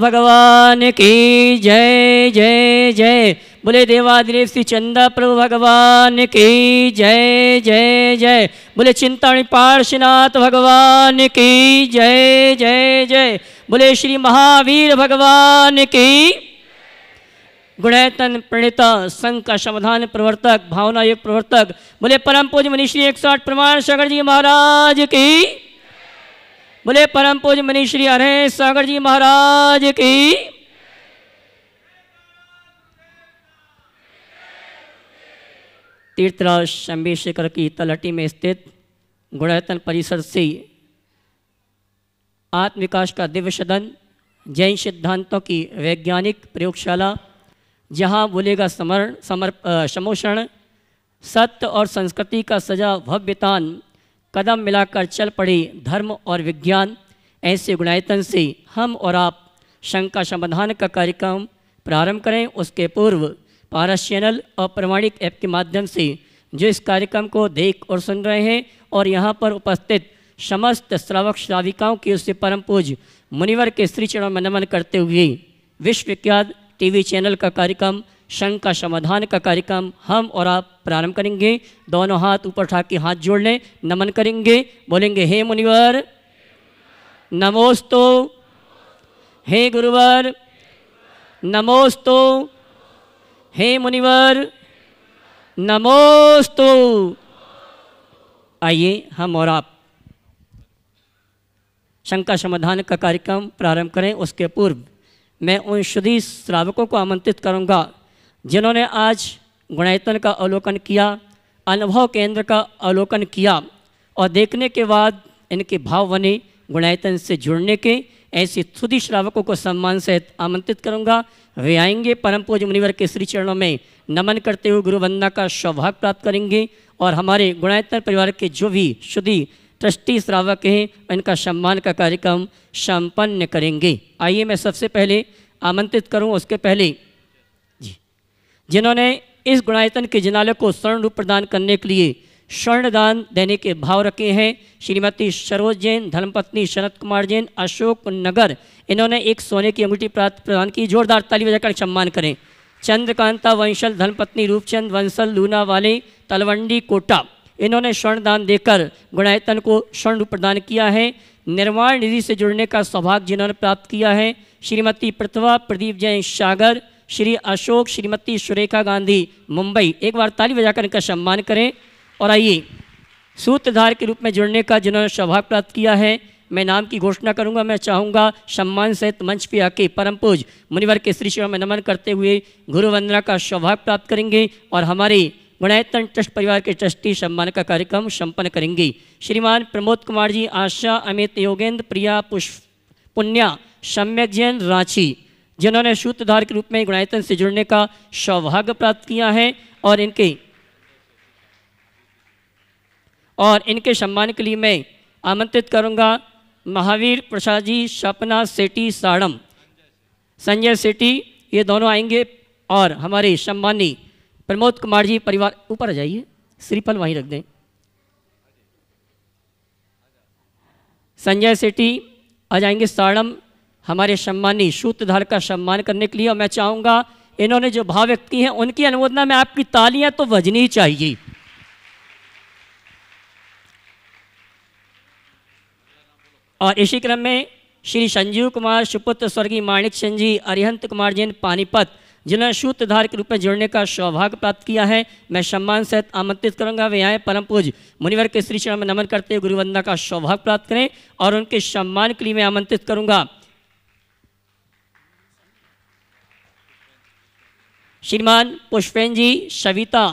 भगवान की जय जय जय बोले देवादिदेव श्री चंदा प्रभु भगवान की जय जय जय बोले चिंतामणि पार्श्वनाथ भगवान की जय जय जय बोले श्री महावीर भगवान की गुणायतन प्रणेता संघ का समाधान प्रवर्तक भावना युग प्रवर्तक बोले परम पूज मनीषी एक सौ प्रमाण सागर जी महाराज की बोले परम पूज मनीषी हरे सागर जी महाराज की तीर्थराज शंबी शेखर की तलहटी में स्थित गुणैतन परिसर से आत्मविकास का दिव्य सदन जैन सिद्धांतों की वैज्ञानिक प्रयोगशाला जहाँ बोलेगा समरण समर समोषण सत्य और संस्कृति का सजा भव्यतान कदम मिलाकर चल पड़े धर्म और विज्ञान ऐसे गुणायतन से हम और आप शंका समाधान का कार्यक्रम प्रारंभ करें उसके पूर्व पारस चैनल और प्रमाणिक ऐप के माध्यम से जो इस कार्यक्रम को देख और सुन रहे हैं और यहाँ पर उपस्थित समस्त श्रावक श्राविकाओं की उससे परम पूज मुनिवर के श्री चरण में नमन करते हुए विश्वविख्यात टीवी चैनल का कार्यक्रम शंक का समाधान का कार्यक्रम हम और आप प्रारंभ करेंगे दोनों हाथ ऊपर उठा के हाथ जोड़ लें नमन करेंगे बोलेंगे हे मुनिवर नमोस्तो हे गुरुवर नमोस्तो हे मुनिवर नमोस्तो आइए हम और आप शंका समाधान का कार्यक्रम प्रारंभ करें उसके पूर्व मैं उन शुद्धि श्रावकों को आमंत्रित करूंगा जिन्होंने आज गुणायतन का अवलोकन किया अनुभव केंद्र का अवलोकन किया और देखने के बाद इनके भाव बने गुणायतन से जुड़ने के ऐसे थुदी श्रावकों को सम्मान सहित आमंत्रित करूंगा वे आएंगे परम पूज मुनिवर के श्री चरणों में नमन करते हुए गुरुवंदना का सौभाग्य प्राप्त करेंगे और हमारे गुणायतन परिवार के जो भी शुद्धि ट्रस्टी श्रावक हैं इनका सम्मान का कार्यक्रम संपन्न करेंगे आइए मैं सबसे पहले आमंत्रित करूं उसके पहले जी जिन्होंने इस गुणायतन के जिनालय को स्वर्ण रूप प्रदान करने के लिए स्वर्ण दान देने के भाव रखे हैं श्रीमती सरोज जैन धर्मपत्नी शरद कुमार जैन अशोक नगर इन्होंने एक सोने की अंगूठी प्राप्त प्रदान की जोरदार ताली बजाकर सम्मान करें चंद्रकांता वंशल धर्मपत्नी रूपचंद वंशल लूना वाले तलवंडी कोटा इन्होंने स्वर्ण दान देकर गुणायतन को स्वर्ण प्रदान किया है निर्माण निधि से जुड़ने का सौभाग्य जिन्होंने प्राप्त किया है श्रीमती प्रतिभा प्रदीप जैन सागर श्री अशोक श्रीमती सुरेखा गांधी मुंबई एक बार ताली बजाकर इनका सम्मान करें और आइए सूत्रधार के रूप में जुड़ने का जिन्होंने सौभाग्य प्राप्त किया है मैं नाम की घोषणा करूंगा मैं चाहूंगा सम्मान सहित मंच पे आके परम पूज मुनिवर के श्री शिव में नमन करते हुए गुरु वंदना का सौभाग्य प्राप्त करेंगे और हमारे गुणायतन ट्रस्ट परिवार के ट्रस्टी सम्मान का कार्यक्रम संपन्न करेंगी श्रीमान प्रमोद कुमार जी आशा अमित योगेंद्र प्रिया पुष्प पुण्या सम्यक जैन रांची जिन्होंने सूत्रधार के रूप में गुणायतन से जुड़ने का सौभाग्य प्राप्त किया है और इनके और इनके सम्मान के लिए मैं आमंत्रित करूंगा महावीर प्रसाद जी सपना सेठी साड़म संजय सेठी ये दोनों आएंगे और हमारे सम्मानी प्रमोद कुमार जी परिवार ऊपर आ जाइए श्रीफल वहीं रख दें संजय सेठी आ जाएंगे साड़म हमारे सम्मानी सूत्रधार का सम्मान करने के लिए और मैं चाहूंगा इन्होंने जो भाव व्यक्त किए हैं उनकी अनुमोदना में आपकी तालियां तो बजनी चाहिए और इसी क्रम में श्री संजीव कुमार सुपुत्र स्वर्गीय माणिक सिंह जी अरिहंत कुमार जैन पानीपत जिन्होंने सूत्रधार के रूप में जुड़ने का सौभाग्य प्राप्त किया है मैं सम्मान सहित आमंत्रित करूंगा वे आए परम पूज मुनिवर के श्री चरण में नमन करते हुए गुरुवंदना का सौभाग्य प्राप्त करें और उनके सम्मान के लिए मैं आमंत्रित करूंगा श्रीमान पुष्पेन जी सविता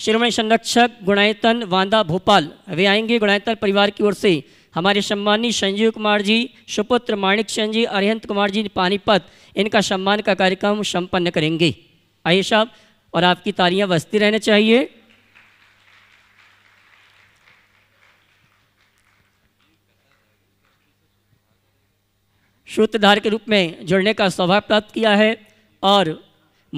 श्रीमणी संरक्षक गुणायतन वांदा भोपाल वे आएंगे गुणायतन परिवार की ओर से हमारे सम्मानी संजीव कुमार जी सुपुत्र माणिक सेन जी अरिहंत कुमार जी पानीपत इनका सम्मान का कार्यक्रम संपन्न करेंगे आइए साहब और आपकी तालियां बजती रहना चाहिए सूत्रधार के रूप में जुड़ने का सौभाग्य प्राप्त किया है और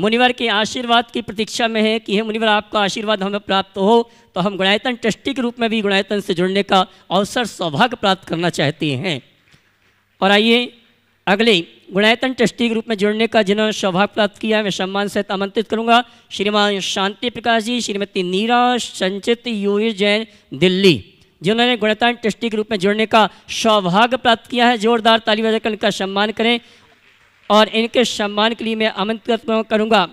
मुनिवर के आशीर्वाद की प्रतीक्षा में है कि हे मुनिवर आपका आशीर्वाद हमें प्राप्त हो तो हम गुणायतन ट्रस्टी के रूप में भी गुणायतन से जुड़ने का अवसर सौभाग्य प्राप्त करना चाहते हैं और आइए अगले गुणायतन ट्रस्टी के रूप में जुड़ने का जिन्होंने सौभाग्य प्राप्त किया मैं सम्मान सहित आमंत्रित करूंगा श्रीमान शांति प्रकाश जी श्रीमती नीरा संचित यूर जैन दिल्ली जिन्होंने गुणतान ट्रस्टी के रूप में जुड़ने का सौभाग्य प्राप्त किया है जोरदार ताली बजाकर उनका सम्मान करें और इनके सम्मान के लिए मैं आमंत्रित करूँगा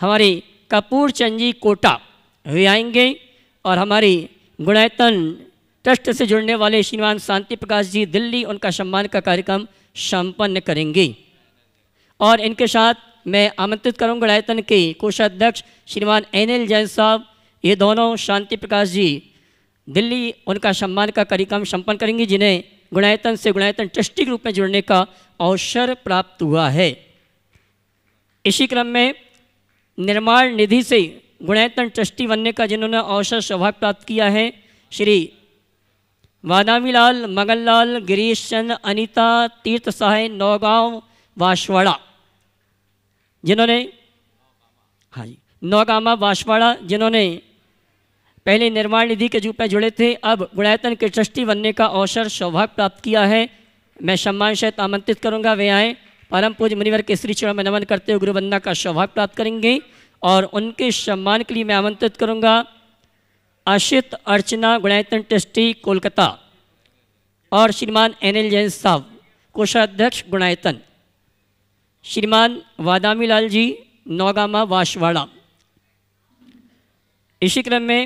हमारे कपूर चंद जी कोटा वे आएंगे और हमारी गुणायतन ट्रस्ट से जुड़ने वाले श्रीमान शांति प्रकाश जी दिल्ली उनका सम्मान का कार्यक्रम सम्पन्न करेंगे और इनके साथ मैं आमंत्रित करूँगा गुणायतन के कोषाध्यक्ष श्रीमान एन एल जैन साहब ये दोनों शांति प्रकाश जी दिल्ली उनका सम्मान का कार्यक्रम संपन्न करेंगे जिन्हें गुणायतन से गुणायतन ट्रस्टी के रूप में जुड़ने का अवसर प्राप्त हुआ है इसी क्रम में निर्माण निधि से गुणायतन ट्रस्टी बनने का जिन्होंने अवसर सौभाग्य प्राप्त किया है श्री वादामीलाल मगनलाल गिरीश चंद अनिता तीर्थ सहाय नौगांव वाशवाड़ा जिन्होंने हाँ जी नौगामा वाशवाड़ा जिन्होंने पहले निर्माण निधि के रूप में जुड़े थे अब गुणायतन के ट्रस्टी बनने का अवसर सौभाग्य प्राप्त किया है मैं सम्मान सहित आमंत्रित करूंगा वे आए परम पूज मुनिवर के श्री चरण में नमन करते हुए गुरुवंदना का सौभाग्य प्राप्त करेंगे और उनके सम्मान के लिए मैं आमंत्रित करूंगा आशित अर्चना गुणायतन ट्रस्टी कोलकाता और श्रीमान एन एल जैन साहब कोषाध्यक्ष गुणायतन श्रीमान वादामी लाल जी नौगामा वाशवाड़ा इसी क्रम में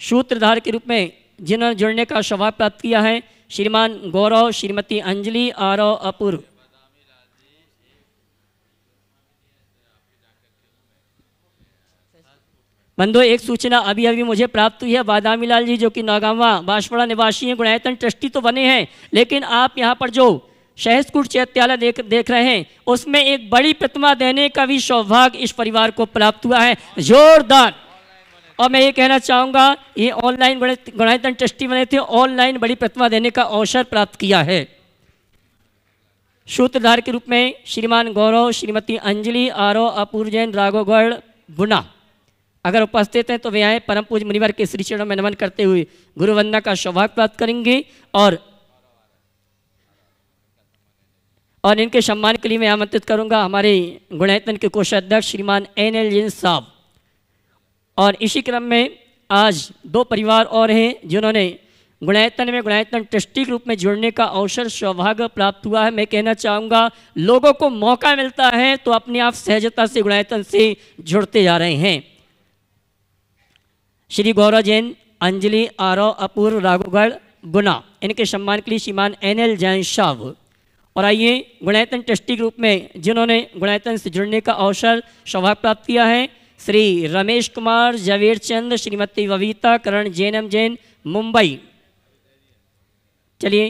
सूत्रधार के रूप में जिन्होंने जुड़ने का स्वभाव प्राप्त किया है श्रीमान गौरव श्रीमती अंजलि आरव अपूर्व बंधु एक सूचना अभी अभी मुझे प्राप्त हुई है बादामी लाल जी जो कि नौगावा बांसवाड़ा निवासी हैं गुणायतन ट्रस्टी तो बने हैं लेकिन आप यहाँ पर जो शहसकूट चैत्यालय देख देख रहे हैं उसमें एक बड़ी प्रतिमा देने का भी सौभाग्य इस परिवार को प्राप्त हुआ है जोरदार और मैं ये कहना चाहूँगा ये ऑनलाइन बड़े गणायतन ट्रस्टी बने थे ऑनलाइन बड़ी प्रतिमा देने का अवसर प्राप्त किया है सूत्रधार के रूप में श्रीमान गौरव श्रीमती अंजलि आरो अपूर्व जैन राघोगढ़ गुना अगर उपस्थित हैं तो वे आए परम पूज मुनिवर के श्री चरणों में नमन करते हुए गुरु वंदना का सौभाग्य प्राप्त करेंगे और और इनके सम्मान के लिए मैं आमंत्रित करूंगा हमारे गुणायतन के कोषाध्यक्ष श्रीमान एन एल जिन साहब और इसी क्रम में आज दो परिवार और हैं जिन्होंने गुणायतन में गुणायतन ट्रस्टी के रूप में जुड़ने का अवसर सौभाग्य प्राप्त हुआ है मैं कहना चाहूँगा लोगों को मौका मिलता है तो अपने आप सहजता से गुणायतन से जुड़ते जा रहे हैं श्री गौरव जैन अंजलि आरव अपूर्व राघोगढ़ गुना इनके सम्मान के लिए श्रीमान एन एल जैन शाह और आइए गुणायतन ट्रस्टी के रूप में जिन्होंने गुणायतन से जुड़ने का अवसर सौभाग्य प्राप्त किया है श्री रमेश कुमार जवेर चंद श्रीमती बबीता करण जैनम जैन मुंबई चलिए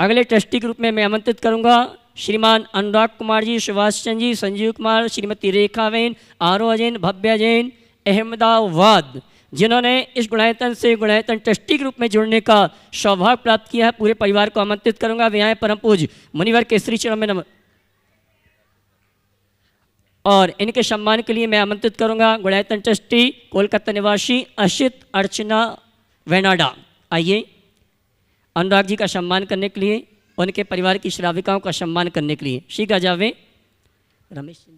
अगले ट्रस्टी के रूप में मैं आमंत्रित करूंगा श्रीमान अनुराग कुमार जी सुभाष चंद जी संजीव कुमार श्रीमती रेखा बेन आरोह जैन भव्या जैन अहमदाबाद जिन्होंने इस गुणायतन से गुणायतन ट्रस्टी के रूप में जुड़ने का सौभाग्य प्राप्त किया है पूरे परिवार को आमंत्रित करूंगा वे आए परम पूज मुनिवर केसरी चरण में नमस्कार और इनके सम्मान के लिए मैं आमंत्रित करूंगा गुड़ायतन ट्रस्टी कोलकाता निवासी अशित अर्चना वेनाडा आइए अनुराग जी का सम्मान करने के लिए उनके परिवार की श्राविकाओं का सम्मान करने के लिए का जावे रमेश जी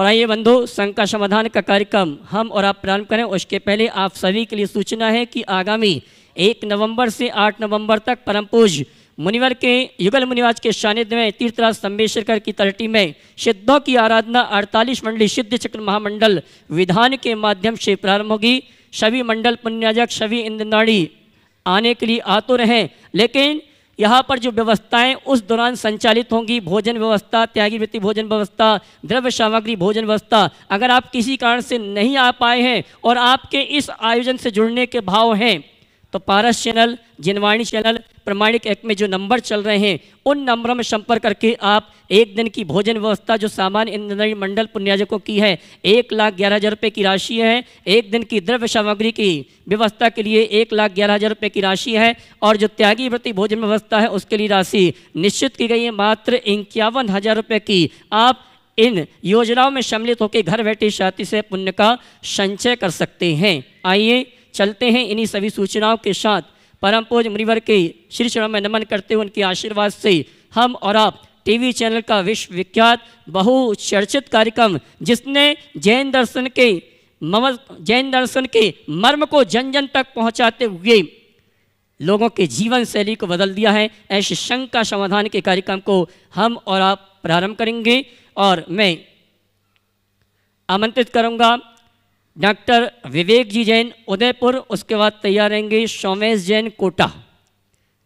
और आइए बंधु संघ का समाधान का कार्यक्रम हम और आप प्रारंभ करें उसके पहले आप सभी के लिए सूचना है कि आगामी एक नवंबर से आठ नवंबर तक परम पूज्य मुनिवर के युगल मुनिवाज के सानिध्य में तीर्थराज संबेश्वरकर की तलटी में सिद्धों की आराधना अड़तालीस मंडली सिद्ध चक्र महामंडल विधान के माध्यम से प्रारंभ होगी सभी मंडल पुण्याजक सभी इंद्रनाड़ी आने के लिए आ तो लेकिन यहाँ पर जो व्यवस्थाएं उस दौरान संचालित होंगी भोजन व्यवस्था त्यागी वृत्ति भोजन व्यवस्था द्रव्य सामग्री भोजन व्यवस्था अगर आप किसी कारण से नहीं आ पाए हैं और आपके इस आयोजन से जुड़ने के भाव हैं तो पारस चैनल जिनवाणी चैनल प्रमाणिक एक्ट में जो नंबर चल रहे हैं उन नंबरों में संपर्क करके आप एक दिन की भोजन व्यवस्था जो सामान्य इंद्रणी मंडल पुण्याजकों की है एक लाख ग्यारह हज़ार रुपये की राशि है एक दिन की द्रव्य सामग्री की व्यवस्था के लिए एक लाख ग्यारह हज़ार रुपये की राशि है और जो त्यागी व्रति भोजन व्यवस्था है उसके लिए राशि निश्चित की गई है मात्र इक्यावन हज़ार रुपये की आप इन योजनाओं में सम्मिलित होकर घर बैठे शांति से पुण्य का संचय कर सकते हैं आइए चलते हैं इन्हीं सभी सूचनाओं के साथ परम पूज मुनिवर के श्री चरण में नमन करते हुए उनके आशीर्वाद से हम और आप टीवी चैनल का विश्व विख्यात बहुचर्चित कार्यक्रम जिसने जैन दर्शन के मम जैन दर्शन के मर्म को जन जन तक पहुंचाते हुए लोगों के जीवन शैली को बदल दिया है ऐसे शंका का समाधान के कार्यक्रम को हम और आप प्रारंभ करेंगे और मैं आमंत्रित करूंगा डॉक्टर विवेक जी जैन उदयपुर उसके बाद तैयार रहेंगे सोमेश जैन कोटा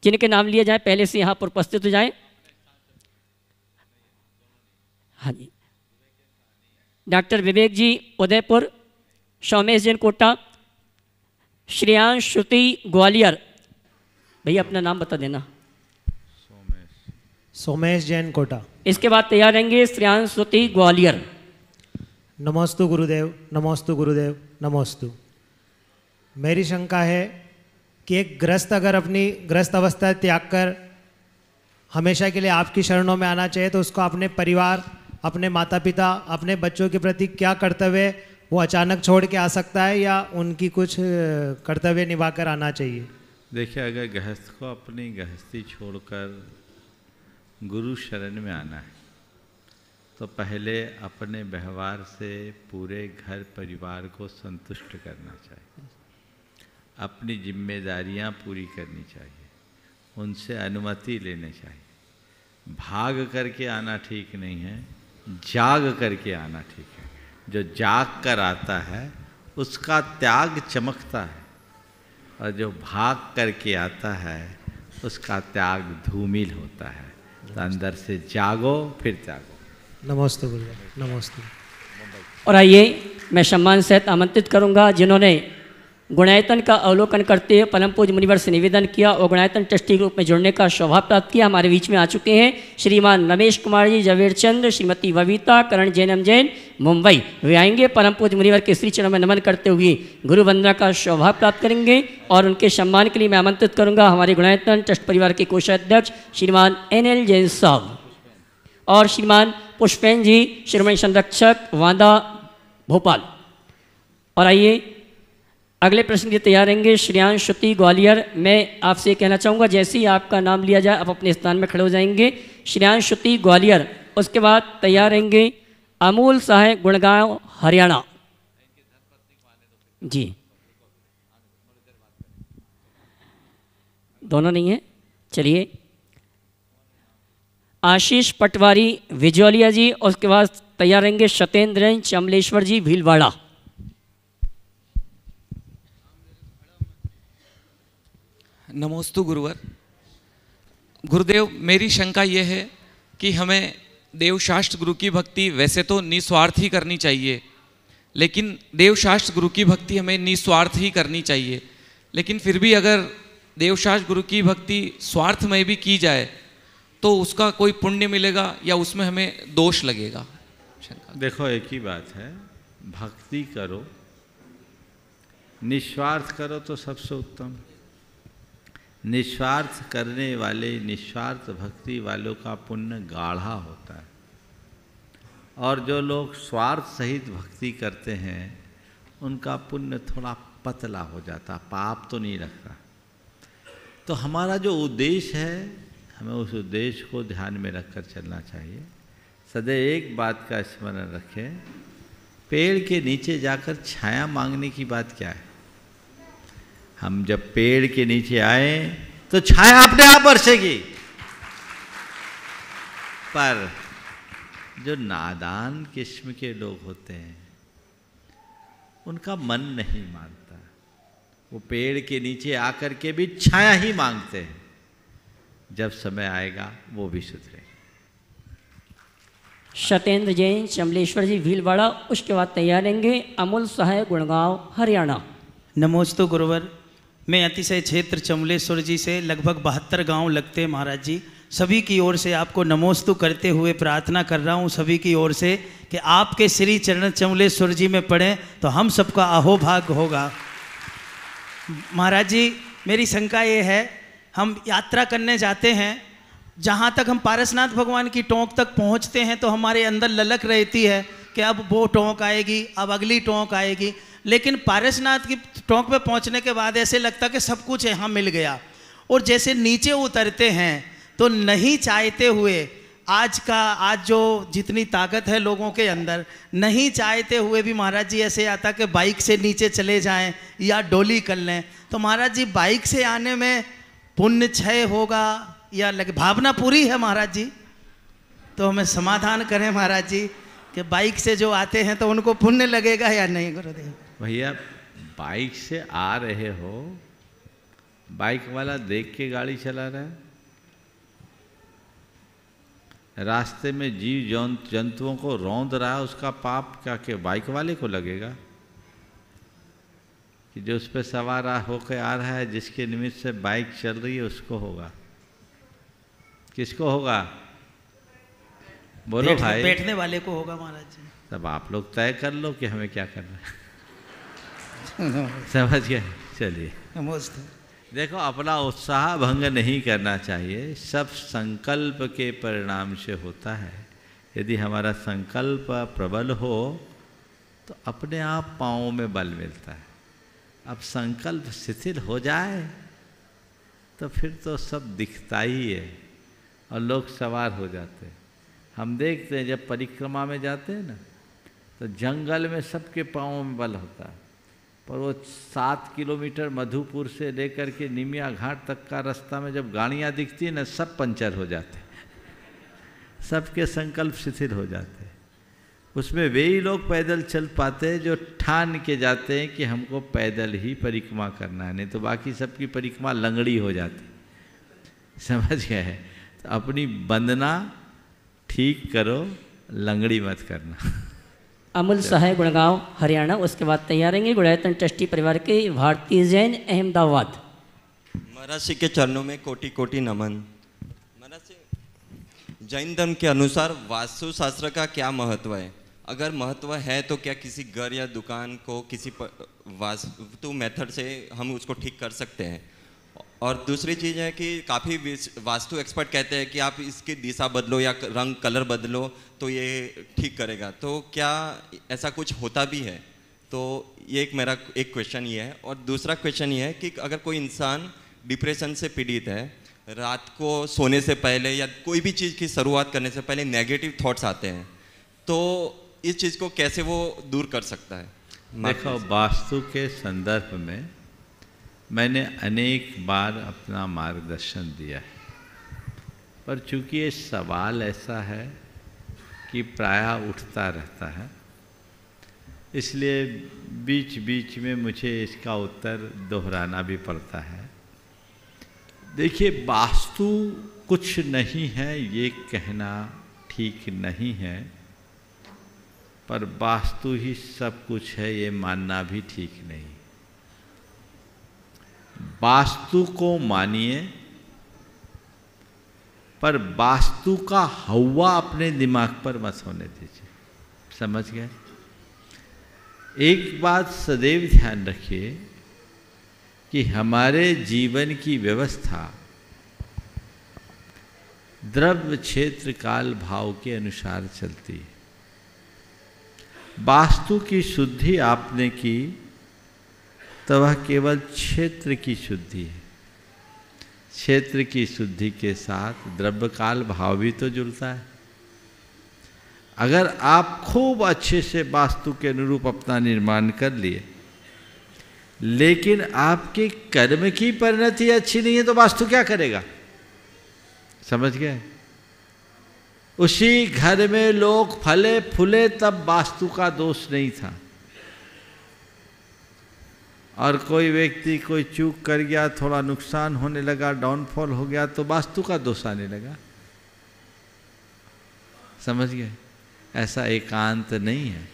जिनके नाम लिए जाए पहले से यहाँ पर उपस्थित हो जाए हाँ जी डॉक्टर विवेक जी उदयपुर सोमेश जैन कोटा श्रेयांश श्रुति ग्वालियर भैया अपना नाम बता देना सोमेश सोमेश जैन कोटा इसके बाद तैयार रहेंगे श्रेयांश श्रुति ग्वालियर नमोस्तु गुरुदेव नमोस्तु गुरुदेव नमोस्तु मेरी शंका है कि एक ग्रस्त अगर अपनी ग्रस्त अवस्था त्याग कर हमेशा के लिए आपकी शरणों में आना चाहिए तो उसको अपने परिवार अपने माता पिता अपने बच्चों के प्रति क्या कर्तव्य वो अचानक छोड़ के आ सकता है या उनकी कुछ कर्तव्य निभा कर आना चाहिए देखिए अगर गृहस्थ को अपनी गृहस्थी छोड़कर गुरु शरण में आना है तो पहले अपने व्यवहार से पूरे घर परिवार को संतुष्ट करना चाहिए अपनी जिम्मेदारियां पूरी करनी चाहिए उनसे अनुमति लेने चाहिए भाग करके आना ठीक नहीं है जाग करके आना ठीक है जो जाग कर आता है उसका त्याग चमकता है और जो भाग करके आता है उसका त्याग धूमिल होता है तो अंदर से जागो फिर त्यागो नमस्ते गुरु नमस्ते और आइए मैं सम्मान सहित आमंत्रित करूंगा जिन्होंने गुणायतन का अवलोकन करते हुए पलम पूज मुनिवर से निवेदन किया और गुणायतन ट्रस्टी ग्रुप में जुड़ने का शोभा प्राप्त किया हमारे बीच में आ चुके हैं श्रीमान रमेश कुमार जी जवेर चंद श्रीमती ववीता करण जैनम जैन मुंबई वे आएंगे परम पूज मुनिवर के श्री चरण में नमन करते हुए गुरु वंदना का शोभा प्राप्त करेंगे और उनके सम्मान के लिए मैं आमंत्रित करूँगा हमारे गुणायतन ट्रस्ट परिवार के कोषाध्यक्ष श्रीमान एन एल जैन साहब और श्रीमान पुष्पेन जी श्रोमणी संरक्षक वांदा भोपाल और आइए अगले प्रश्न के तैयार रहेंगे श्रेयान श्रुति ग्वालियर मैं आपसे कहना चाहूँगा जैसे ही आपका नाम लिया जाए आप अपने स्थान में खड़े हो जाएंगे श्रेयान श्रुति ग्वालियर उसके बाद तैयार रहेंगे अमूल साहे गुड़गांव हरियाणा जी दोनों नहीं है चलिए आशीष पटवारी विजोलिया जी और उसके बाद तैयार रहेंगे सत्येंद्र चमलेश्वर जी भीलवाड़ा नमोस्तु गुरुवर गुरुदेव मेरी शंका यह है कि हमें देवशास्त्र गुरु की भक्ति वैसे तो निस्वार्थ ही करनी चाहिए लेकिन देवशास्त्र गुरु की भक्ति हमें निस्वार्थ ही करनी चाहिए लेकिन फिर भी अगर देवशास्त्र गुरु की भक्ति स्वार्थ में भी की जाए तो उसका कोई पुण्य मिलेगा या उसमें हमें दोष लगेगा देखो एक ही बात है भक्ति करो निस्वार्थ करो तो सबसे उत्तम निस्वार्थ करने वाले निस्वार्थ भक्ति वालों का पुण्य गाढ़ा होता है और जो लोग स्वार्थ सहित भक्ति करते हैं उनका पुण्य थोड़ा पतला हो जाता पाप तो नहीं रखता तो हमारा जो उद्देश्य है हमें उस उद्देश्य को ध्यान में रखकर चलना चाहिए सदैव एक बात का स्मरण रखें पेड़ के नीचे जाकर छाया मांगने की बात क्या है हम जब पेड़ के नीचे आए तो छाया अपने आप बरसेगी पर जो नादान किस्म के लोग होते हैं उनका मन नहीं मानता वो पेड़ के नीचे आकर के भी छाया ही मांगते हैं जब समय आएगा वो भी सुधरे सतेंद्र जैन चमलेश्वर जी भीलवाड़ा उसके बाद तैयार रहेंगे अमूल सहाय गुड़गांव हरियाणा नमोस्तु गुरुवर मैं अतिशय क्षेत्र चमलेश्वर जी से लगभग बहत्तर गांव लगते हैं महाराज जी सभी की ओर से आपको नमोस्तु करते हुए प्रार्थना कर रहा हूँ सभी की ओर से कि आपके श्री चरण चमलेश्वर जी में पढ़ें तो हम सबका अहोभाग होगा महाराज जी मेरी शंका ये है हम यात्रा करने जाते हैं जहाँ तक हम पारसनाथ भगवान की टोंक तक पहुँचते हैं तो हमारे अंदर ललक रहती है कि अब वो टोंक आएगी अब अगली टोंक आएगी लेकिन पारसनाथ की टोंक पे पहुँचने के बाद ऐसे लगता कि सब कुछ यहाँ मिल गया और जैसे नीचे उतरते हैं तो नहीं चाहते हुए आज का आज जो जितनी ताकत है लोगों के अंदर नहीं चाहते हुए भी महाराज जी ऐसे आता कि बाइक से नीचे चले जाएं या डोली कर लें तो महाराज जी बाइक से आने में पुण्य क्षय होगा या लगे भावना पूरी है महाराज जी तो हमें समाधान करें महाराज जी कि बाइक से जो आते हैं तो उनको पुण्य लगेगा या नहीं गुरुदेव भैया बाइक से आ रहे हो बाइक वाला देख के गाड़ी चला रहा है रास्ते में जीव जंतुओं को रौंद रहा है उसका पाप क्या के बाइक वाले को लगेगा कि जो उस पर सवार होकर आ रहा है जिसके निमित्त से बाइक चल रही है उसको होगा किसको होगा बोलो भाई बैठने वाले को होगा महाराज जी तब आप लोग तय कर लो कि हमें क्या करना है समझ गए चलिए देखो अपना उत्साह भंग नहीं करना चाहिए सब संकल्प के परिणाम से होता है यदि हमारा संकल्प प्रबल हो तो अपने आप पाओ में बल मिलता है अब संकल्प शिथिल हो जाए तो फिर तो सब दिखता ही है और लोग सवार हो जाते हैं हम देखते हैं जब परिक्रमा में जाते हैं ना तो जंगल में सबके पाँव में बल होता है पर वो सात किलोमीटर मधुपुर से लेकर के निमिया घाट तक का रास्ता में जब गाड़ियाँ दिखती हैं ना सब पंचर हो जाते सबके संकल्प शिथिल हो जाते उसमें वे ही लोग पैदल चल पाते हैं जो ठान के जाते हैं कि हमको पैदल ही परिक्रमा करना है नहीं तो बाकी सबकी परिक्रमा लंगड़ी हो जाती समझ गए है तो अपनी बंदना ठीक करो लंगड़ी मत करना अमूल सहाय गुड़गांव हरियाणा उसके बाद तैयार रहेंगे गुड़ायतन ट्रस्टी परिवार के भारतीय जैन अहमदाबाद महाराज सिंह के चरणों में कोटि कोटि नमन महाराज सिंह जैन धर्म के अनुसार वास्तु शास्त्र का क्या महत्व है अगर महत्व है तो क्या किसी घर या दुकान को किसी वास्तु तो मेथड से हम उसको ठीक कर सकते हैं और दूसरी चीज़ है कि काफ़ी वास्तु एक्सपर्ट कहते हैं कि आप इसकी दिशा बदलो या रंग कलर बदलो तो ये ठीक करेगा तो क्या ऐसा कुछ होता भी है तो ये एक मेरा एक क्वेश्चन ये है और दूसरा क्वेश्चन ये है कि अगर कोई इंसान डिप्रेशन से पीड़ित है रात को सोने से पहले या कोई भी चीज़ की शुरुआत करने से पहले नेगेटिव थाट्स आते हैं तो इस चीज़ को कैसे वो दूर कर सकता है देखो वास्तु के संदर्भ में मैंने अनेक बार अपना मार्गदर्शन दिया है पर चूंकि ये सवाल ऐसा है कि प्रायः उठता रहता है इसलिए बीच बीच में मुझे इसका उत्तर दोहराना भी पड़ता है देखिए वास्तु कुछ नहीं है ये कहना ठीक नहीं है पर वास्तु ही सब कुछ है ये मानना भी ठीक नहीं वास्तु को मानिए पर वास्तु का हवा अपने दिमाग पर मत होने दीजिए समझ गए एक बात सदैव ध्यान रखिए कि हमारे जीवन की व्यवस्था द्रव्य क्षेत्र काल भाव के अनुसार चलती है वास्तु की शुद्धि आपने की तो वह केवल क्षेत्र की शुद्धि है क्षेत्र की शुद्धि के साथ द्रव्यकाल भाव भी तो जुड़ता है अगर आप खूब अच्छे से वास्तु के अनुरूप अपना निर्माण कर लिए लेकिन आपके कर्म की परिणति अच्छी नहीं है तो वास्तु क्या करेगा समझ गए उसी घर में लोग फले फूले तब वास्तु का दोष नहीं था और कोई व्यक्ति कोई चूक कर गया थोड़ा नुकसान होने लगा डाउनफॉल हो गया तो वास्तु का दोष आने लगा समझ गए ऐसा एकांत नहीं है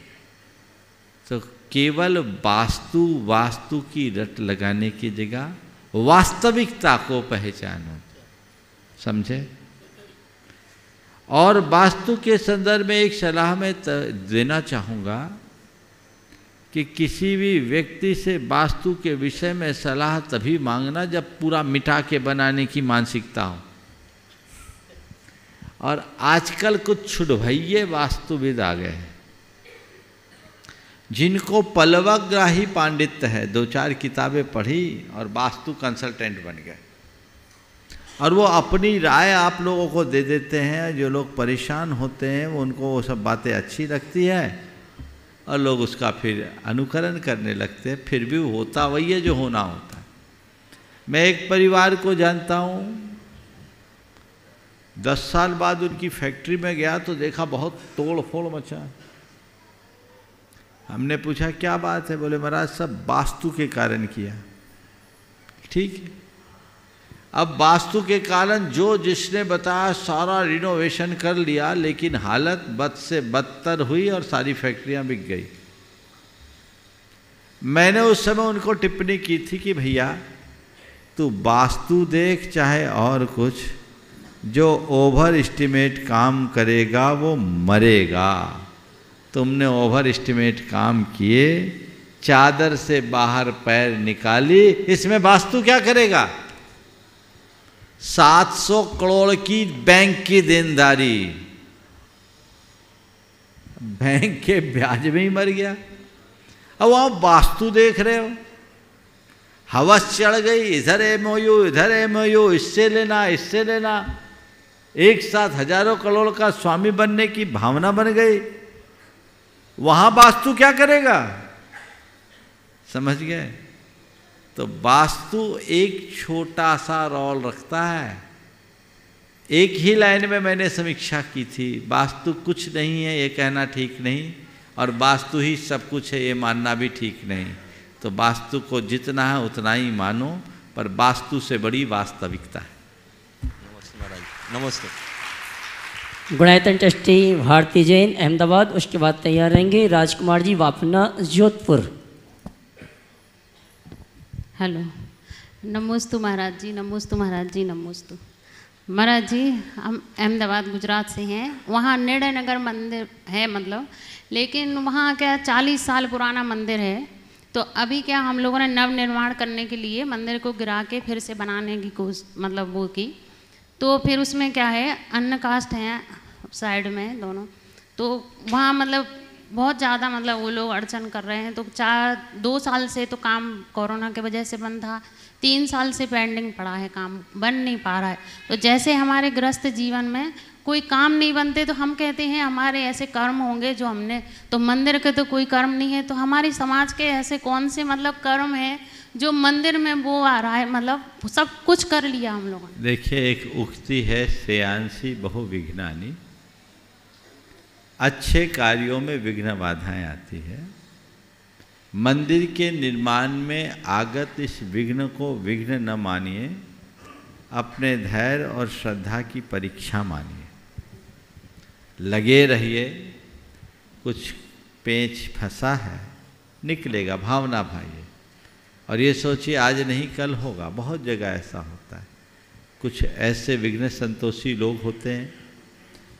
तो केवल वास्तु वास्तु की रट लगाने की जगह वास्तविकता को पहचानो समझे और वास्तु के संदर्भ में एक सलाह मैं देना चाहूँगा कि किसी भी व्यक्ति से वास्तु के विषय में सलाह तभी मांगना जब पूरा मिटा के बनाने की मानसिकता हो और आजकल कुछ छुड़भैये वास्तुविद आ गए हैं जिनको पलवग्राही पांडित्य है दो चार किताबें पढ़ी और वास्तु कंसल्टेंट बन गए और वो अपनी राय आप लोगों को दे देते हैं जो लोग परेशान होते हैं वो उनको वो सब बातें अच्छी लगती है और लोग उसका फिर अनुकरण करने लगते हैं फिर भी होता वही है जो होना होता है मैं एक परिवार को जानता हूँ दस साल बाद उनकी फैक्ट्री में गया तो देखा बहुत तोड़ फोड़ मचा हमने पूछा क्या बात है बोले महाराज सब वास्तु के कारण किया ठीक है अब वास्तु के कारण जो जिसने बताया सारा रिनोवेशन कर लिया लेकिन हालत बद से बदतर हुई और सारी फैक्ट्रियां बिक गई मैंने उस समय उनको टिप्पणी की थी कि भैया तू वास्तु देख चाहे और कुछ जो ओवर एस्टिमेट काम करेगा वो मरेगा तुमने ओवर एस्टिमेट काम किए चादर से बाहर पैर निकाली इसमें वास्तु क्या करेगा 700 करोड़ की बैंक की देनदारी बैंक के ब्याज में ही मर गया अब आप वास्तु देख रहे हो हवस चढ़ गई इधर एम इधर एम इससे लेना इससे लेना एक साथ हजारों करोड़ का स्वामी बनने की भावना बन गई वहां वास्तु क्या करेगा समझ गए तो वास्तु एक छोटा सा रोल रखता है एक ही लाइन में मैंने समीक्षा की थी वास्तु कुछ नहीं है ये कहना ठीक नहीं और वास्तु ही सब कुछ है ये मानना भी ठीक नहीं तो वास्तु को जितना है उतना ही मानो पर वास्तु से बड़ी वास्तविकता है नमस्ते महाराज नमस्ते गुणायतन ट्रस्टी भारती जैन अहमदाबाद उसके बाद तैयार रहेंगे राजकुमार जी वापना जोधपुर हेलो नमोस्तु महाराज जी नमोस्तु महाराज जी नमोस्तु महाराज जी हम अहमदाबाद गुजरात से हैं वहाँ निर्णय नगर मंदिर है मतलब लेकिन वहाँ क्या चालीस साल पुराना मंदिर है तो अभी क्या हम लोगों ने नव निर्माण करने के लिए मंदिर को गिरा के फिर से बनाने की कोश मतलब वो की तो फिर उसमें क्या है अन्न कास्ट हैं साइड में दोनों तो वहाँ मतलब बहुत ज़्यादा मतलब वो लोग अड़चन कर रहे हैं तो चार दो साल से तो काम कोरोना के वजह से बंद था तीन साल से पेंडिंग पड़ा है काम बन नहीं पा रहा है तो जैसे हमारे ग्रस्त जीवन में कोई काम नहीं बनते तो हम कहते हैं हमारे ऐसे कर्म होंगे जो हमने तो मंदिर के तो कोई कर्म नहीं है तो हमारे समाज के ऐसे कौन से मतलब कर्म हैं जो मंदिर में वो आ रहा है मतलब सब कुछ कर लिया हम लोगों ने देखिए एक उक्ति है श्रेयांशी बहु विघ्नानी अच्छे कार्यों में विघ्न बाधाएं आती है मंदिर के निर्माण में आगत इस विघ्न को विघ्न न मानिए अपने धैर्य और श्रद्धा की परीक्षा मानिए लगे रहिए कुछ पेच फंसा है निकलेगा भावना भाइए और ये सोचिए आज नहीं कल होगा बहुत जगह ऐसा होता है कुछ ऐसे विघ्न संतोषी लोग होते हैं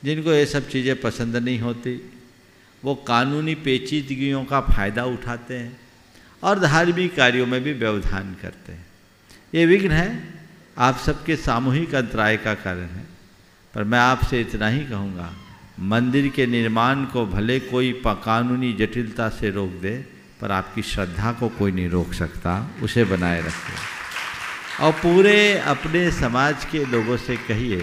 जिनको ये सब चीज़ें पसंद नहीं होती वो कानूनी पेचीदगियों का फ़ायदा उठाते हैं और धार्मिक कार्यों में भी व्यवधान करते हैं ये विघ्न है आप सबके सामूहिक अंतराय का कारण है पर मैं आपसे इतना ही कहूँगा मंदिर के निर्माण को भले कोई कानूनी जटिलता से रोक दे पर आपकी श्रद्धा को कोई नहीं रोक सकता उसे बनाए रखें और पूरे अपने समाज के लोगों से कहिए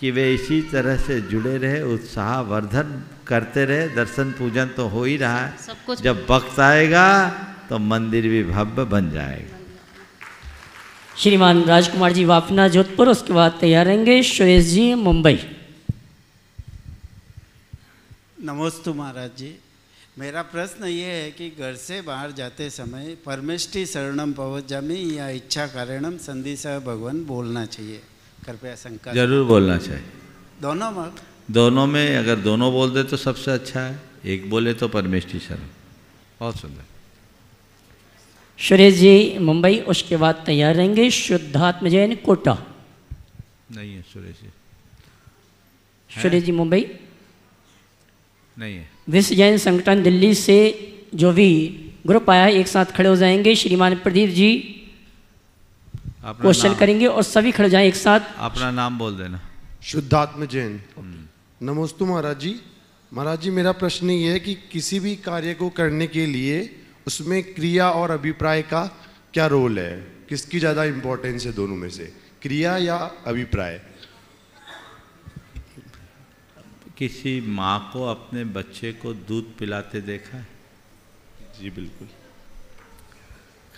कि वे इसी तरह से जुड़े रहे उत्साह वर्धन करते रहे दर्शन पूजन तो हो ही रहा है सब कुछ जब वक्त आएगा तो मंदिर भी भव्य बन जाएगा श्रीमान राजकुमार जी वापना जोधपुर उसके बाद तैयार रहेंगे सुरेश जी मुंबई नमोस्तु महाराज जी मेरा प्रश्न ये है कि घर से बाहर जाते समय परमिष्टि शरणम जमी या इच्छा कारणम सह भगवान बोलना चाहिए कृपया संकल्प जरूर बोलना चाहिए दोनों में दोनों में अगर दोनों बोल दे तो सबसे अच्छा है एक बोले तो परमेश शर्मा बहुत सुंदर सुरेश जी मुंबई उसके बाद तैयार रहेंगे शुद्धात्म जैन कोटा नहीं है सुरेश जी सुरेश जी मुंबई नहीं है विश्व जैन संगठन दिल्ली से जो भी ग्रुप आया एक साथ खड़े हो जाएंगे श्रीमान प्रदीप जी क्वेश्चन करेंगे और सभी खड़े जाएं एक साथ अपना नाम बोल देना शुद्धात्म जैन हम्म। नमोस्तु महाराज जी महाराज जी मेरा प्रश्न ये है कि किसी भी कार्य को करने के लिए उसमें क्रिया और अभिप्राय का क्या रोल है किसकी ज़्यादा इम्पोर्टेंस है दोनों में से क्रिया या अभिप्राय किसी माँ को अपने बच्चे को दूध पिलाते देखा है जी बिल्कुल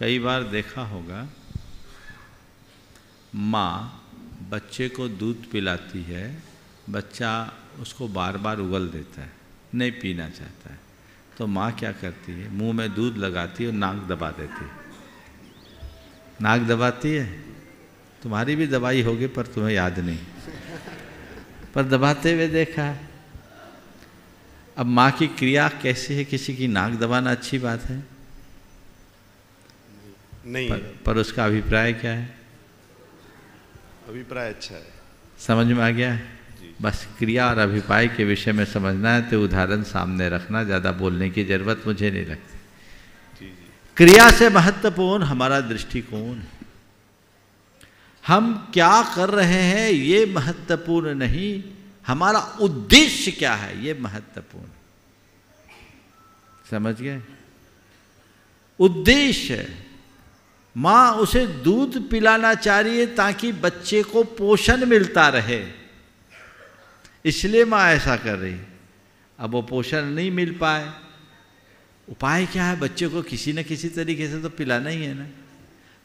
कई बार देखा होगा माँ बच्चे को दूध पिलाती है बच्चा उसको बार बार उगल देता है नहीं पीना चाहता है तो माँ क्या करती है मुंह में दूध लगाती है और नाक दबा देती है नाक दबाती है तुम्हारी भी दवाई होगी पर तुम्हें याद नहीं पर दबाते हुए देखा है अब माँ की क्रिया कैसी है किसी की नाक दबाना अच्छी बात है नहीं पर, पर उसका अभिप्राय क्या है अभिप्राय अच्छा है समझ में आ गया बस क्रिया और अभिप्राय के विषय में समझना है तो उदाहरण सामने रखना ज़्यादा बोलने की ज़रूरत मुझे नहीं लगती क्रिया से महत्वपूर्ण हमारा दृष्टिकोण हम क्या कर रहे हैं ये महत्वपूर्ण नहीं हमारा उद्देश्य क्या है ये महत्वपूर्ण समझ गए उद्देश्य माँ उसे दूध पिलाना चाहिए ताकि बच्चे को पोषण मिलता रहे इसलिए माँ ऐसा कर रही अब वो पोषण नहीं मिल पाए उपाय क्या है बच्चे को किसी न किसी तरीके से तो पिलाना ही है ना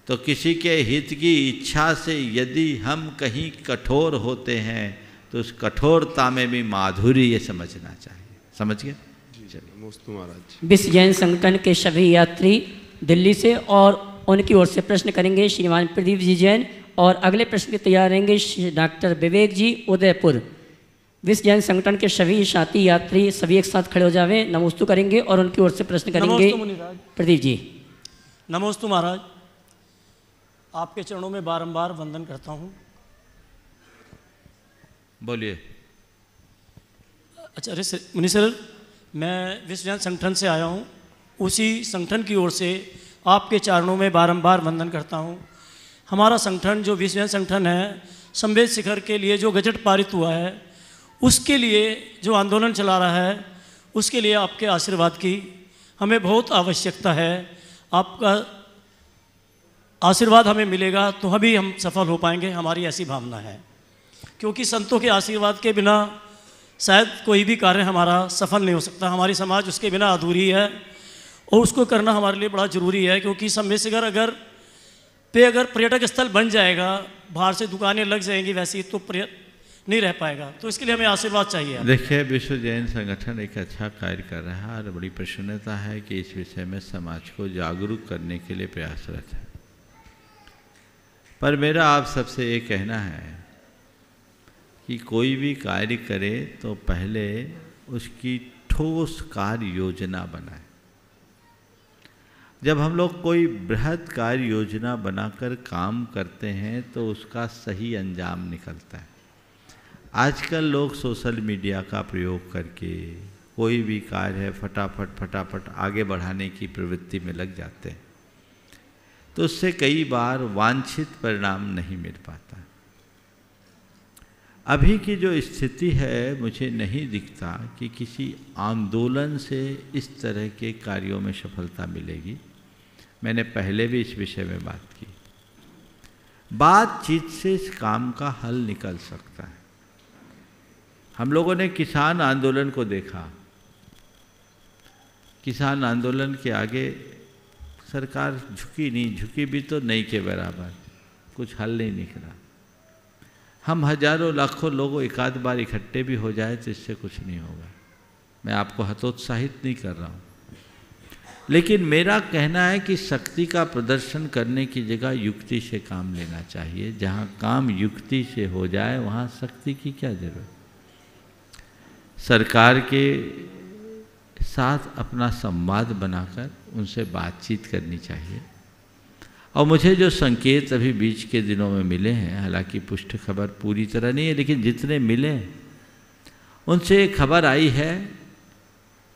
तो किसी के हित की इच्छा से यदि हम कहीं कठोर होते हैं तो उस कठोरता में भी माधुरी ये समझना चाहिए समझ गए विश्व जैन संगठन के सभी यात्री दिल्ली से और उनकी ओर से प्रश्न करेंगे श्रीमान प्रदीप जी जैन और अगले प्रश्न के तैयार रहेंगे डॉक्टर विवेक जी उदयपुर विश्व जैन संगठन के सभी साथी यात्री सभी एक साथ खड़े हो जावे नमोस्तु करेंगे और उनकी ओर से प्रश्न करेंगे प्रदीप जी नमोस्तु महाराज आपके चरणों में बारंबार वंदन करता हूँ बोलिए अच्छा अरे मुनि सर मैं विश्व जैन संगठन से आया हूँ उसी संगठन की ओर से आपके चरणों में बारंबार वंदन करता हूँ हमारा संगठन जो विश्व संगठन है संवेद शिखर के लिए जो गजट पारित हुआ है उसके लिए जो आंदोलन चला रहा है उसके लिए आपके आशीर्वाद की हमें बहुत आवश्यकता है आपका आशीर्वाद हमें मिलेगा तो अभी हम सफल हो पाएंगे हमारी ऐसी भावना है क्योंकि संतों के आशीर्वाद के बिना शायद कोई भी कार्य हमारा सफल नहीं हो सकता हमारी समाज उसके बिना अधूरी है और उसको करना हमारे लिए बड़ा ज़रूरी है क्योंकि सम्मेसगर अगर पे अगर पर्यटक स्थल बन जाएगा बाहर से दुकानें लग जाएंगी वैसी तो नहीं रह पाएगा तो इसके लिए हमें आशीर्वाद चाहिए देखिए विश्व जैन संगठन एक अच्छा कार्य कर रहा है और बड़ी प्रसन्नता है कि इस विषय में समाज को जागरूक करने के लिए प्रयासरत है पर मेरा आप सबसे ये कहना है कि कोई भी कार्य करे तो पहले उसकी ठोस कार्य योजना बनाए जब हम लोग कोई बृहद कार्य योजना बनाकर काम करते हैं तो उसका सही अंजाम निकलता है आजकल लोग सोशल मीडिया का प्रयोग करके कोई भी कार्य है फटाफट फटाफट आगे बढ़ाने की प्रवृत्ति में लग जाते हैं तो उससे कई बार वांछित परिणाम नहीं मिल पाता अभी की जो स्थिति है मुझे नहीं दिखता कि किसी आंदोलन से इस तरह के कार्यों में सफलता मिलेगी मैंने पहले भी इस विषय में बात की बातचीत से इस काम का हल निकल सकता है हम लोगों ने किसान आंदोलन को देखा किसान आंदोलन के आगे सरकार झुकी नहीं झुकी भी तो नहीं के बराबर कुछ हल नहीं निकला हम हजारों लाखों लोगों एक आध बार इकट्ठे भी हो जाए तो इससे कुछ नहीं होगा मैं आपको हतोत्साहित नहीं कर रहा हूँ लेकिन मेरा कहना है कि शक्ति का प्रदर्शन करने की जगह युक्ति से काम लेना चाहिए जहाँ काम युक्ति से हो जाए वहाँ शक्ति की क्या जरूरत सरकार के साथ अपना संवाद बनाकर उनसे बातचीत करनी चाहिए और मुझे जो संकेत अभी बीच के दिनों में मिले हैं हालांकि पुष्ट खबर पूरी तरह नहीं है लेकिन जितने मिले उनसे खबर आई है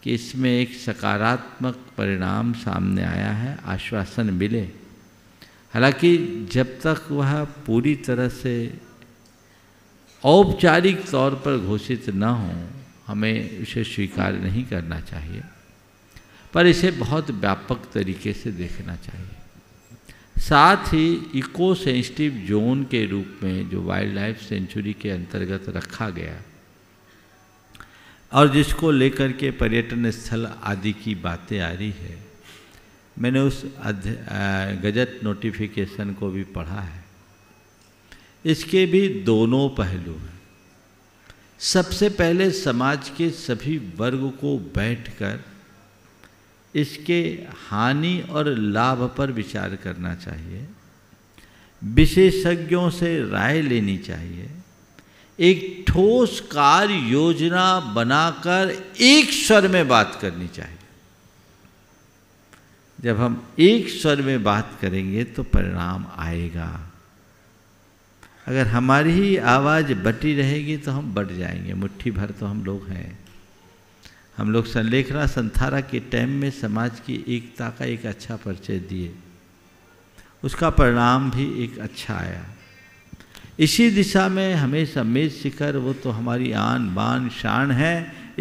कि इसमें एक सकारात्मक परिणाम सामने आया है आश्वासन मिले हालांकि जब तक वह पूरी तरह से औपचारिक तौर पर घोषित न हो हमें इसे स्वीकार नहीं करना चाहिए पर इसे बहुत व्यापक तरीके से देखना चाहिए साथ ही इको सेंसिटिव जोन के रूप में जो वाइल्ड लाइफ सेंचुरी के अंतर्गत रखा गया और जिसको लेकर के पर्यटन स्थल आदि की बातें आ रही है मैंने उस गजट नोटिफिकेशन को भी पढ़ा है इसके भी दोनों पहलू हैं सबसे पहले समाज के सभी वर्ग को बैठकर इसके हानि और लाभ पर विचार करना चाहिए विशेषज्ञों से राय लेनी चाहिए एक ठोस कार्य योजना बनाकर एक स्वर में बात करनी चाहिए जब हम एक स्वर में बात करेंगे तो परिणाम आएगा अगर हमारी ही आवाज़ बटी रहेगी तो हम बट जाएंगे मुट्ठी भर तो हम लोग हैं हम लोग संलेखना संथारा के टाइम में समाज की एकता का एक अच्छा परिचय दिए उसका परिणाम भी एक अच्छा आया इसी दिशा में हमेशा मेज शिखर वो तो हमारी आन बान शान है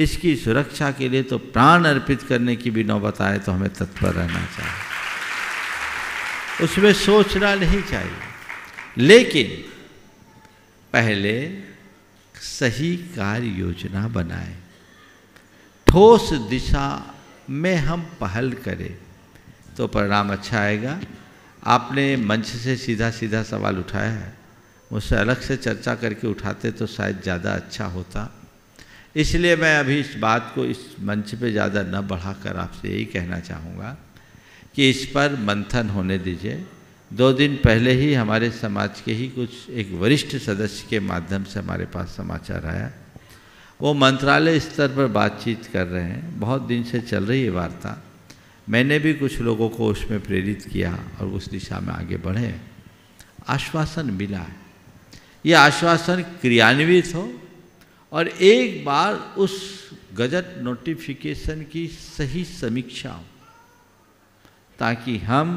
इसकी सुरक्षा के लिए तो प्राण अर्पित करने की भी नौबत आए तो हमें तत्पर रहना चाहिए उसमें सोचना नहीं चाहिए लेकिन पहले सही कार्य योजना बनाए ठोस दिशा में हम पहल करें तो परिणाम अच्छा आएगा आपने मंच से सीधा सीधा सवाल उठाया है उससे अलग से चर्चा करके उठाते तो शायद ज़्यादा अच्छा होता इसलिए मैं अभी इस बात को इस मंच पे ज़्यादा न बढ़ाकर आपसे यही कहना चाहूँगा कि इस पर मंथन होने दीजिए दो दिन पहले ही हमारे समाज के ही कुछ एक वरिष्ठ सदस्य के माध्यम से हमारे पास समाचार आया वो मंत्रालय स्तर पर बातचीत कर रहे हैं बहुत दिन से चल रही है वार्ता मैंने भी कुछ लोगों को उसमें प्रेरित किया और उस दिशा में आगे बढ़े आश्वासन मिला है ये आश्वासन क्रियान्वित हो और एक बार उस गजट नोटिफिकेशन की सही समीक्षा हो ताकि हम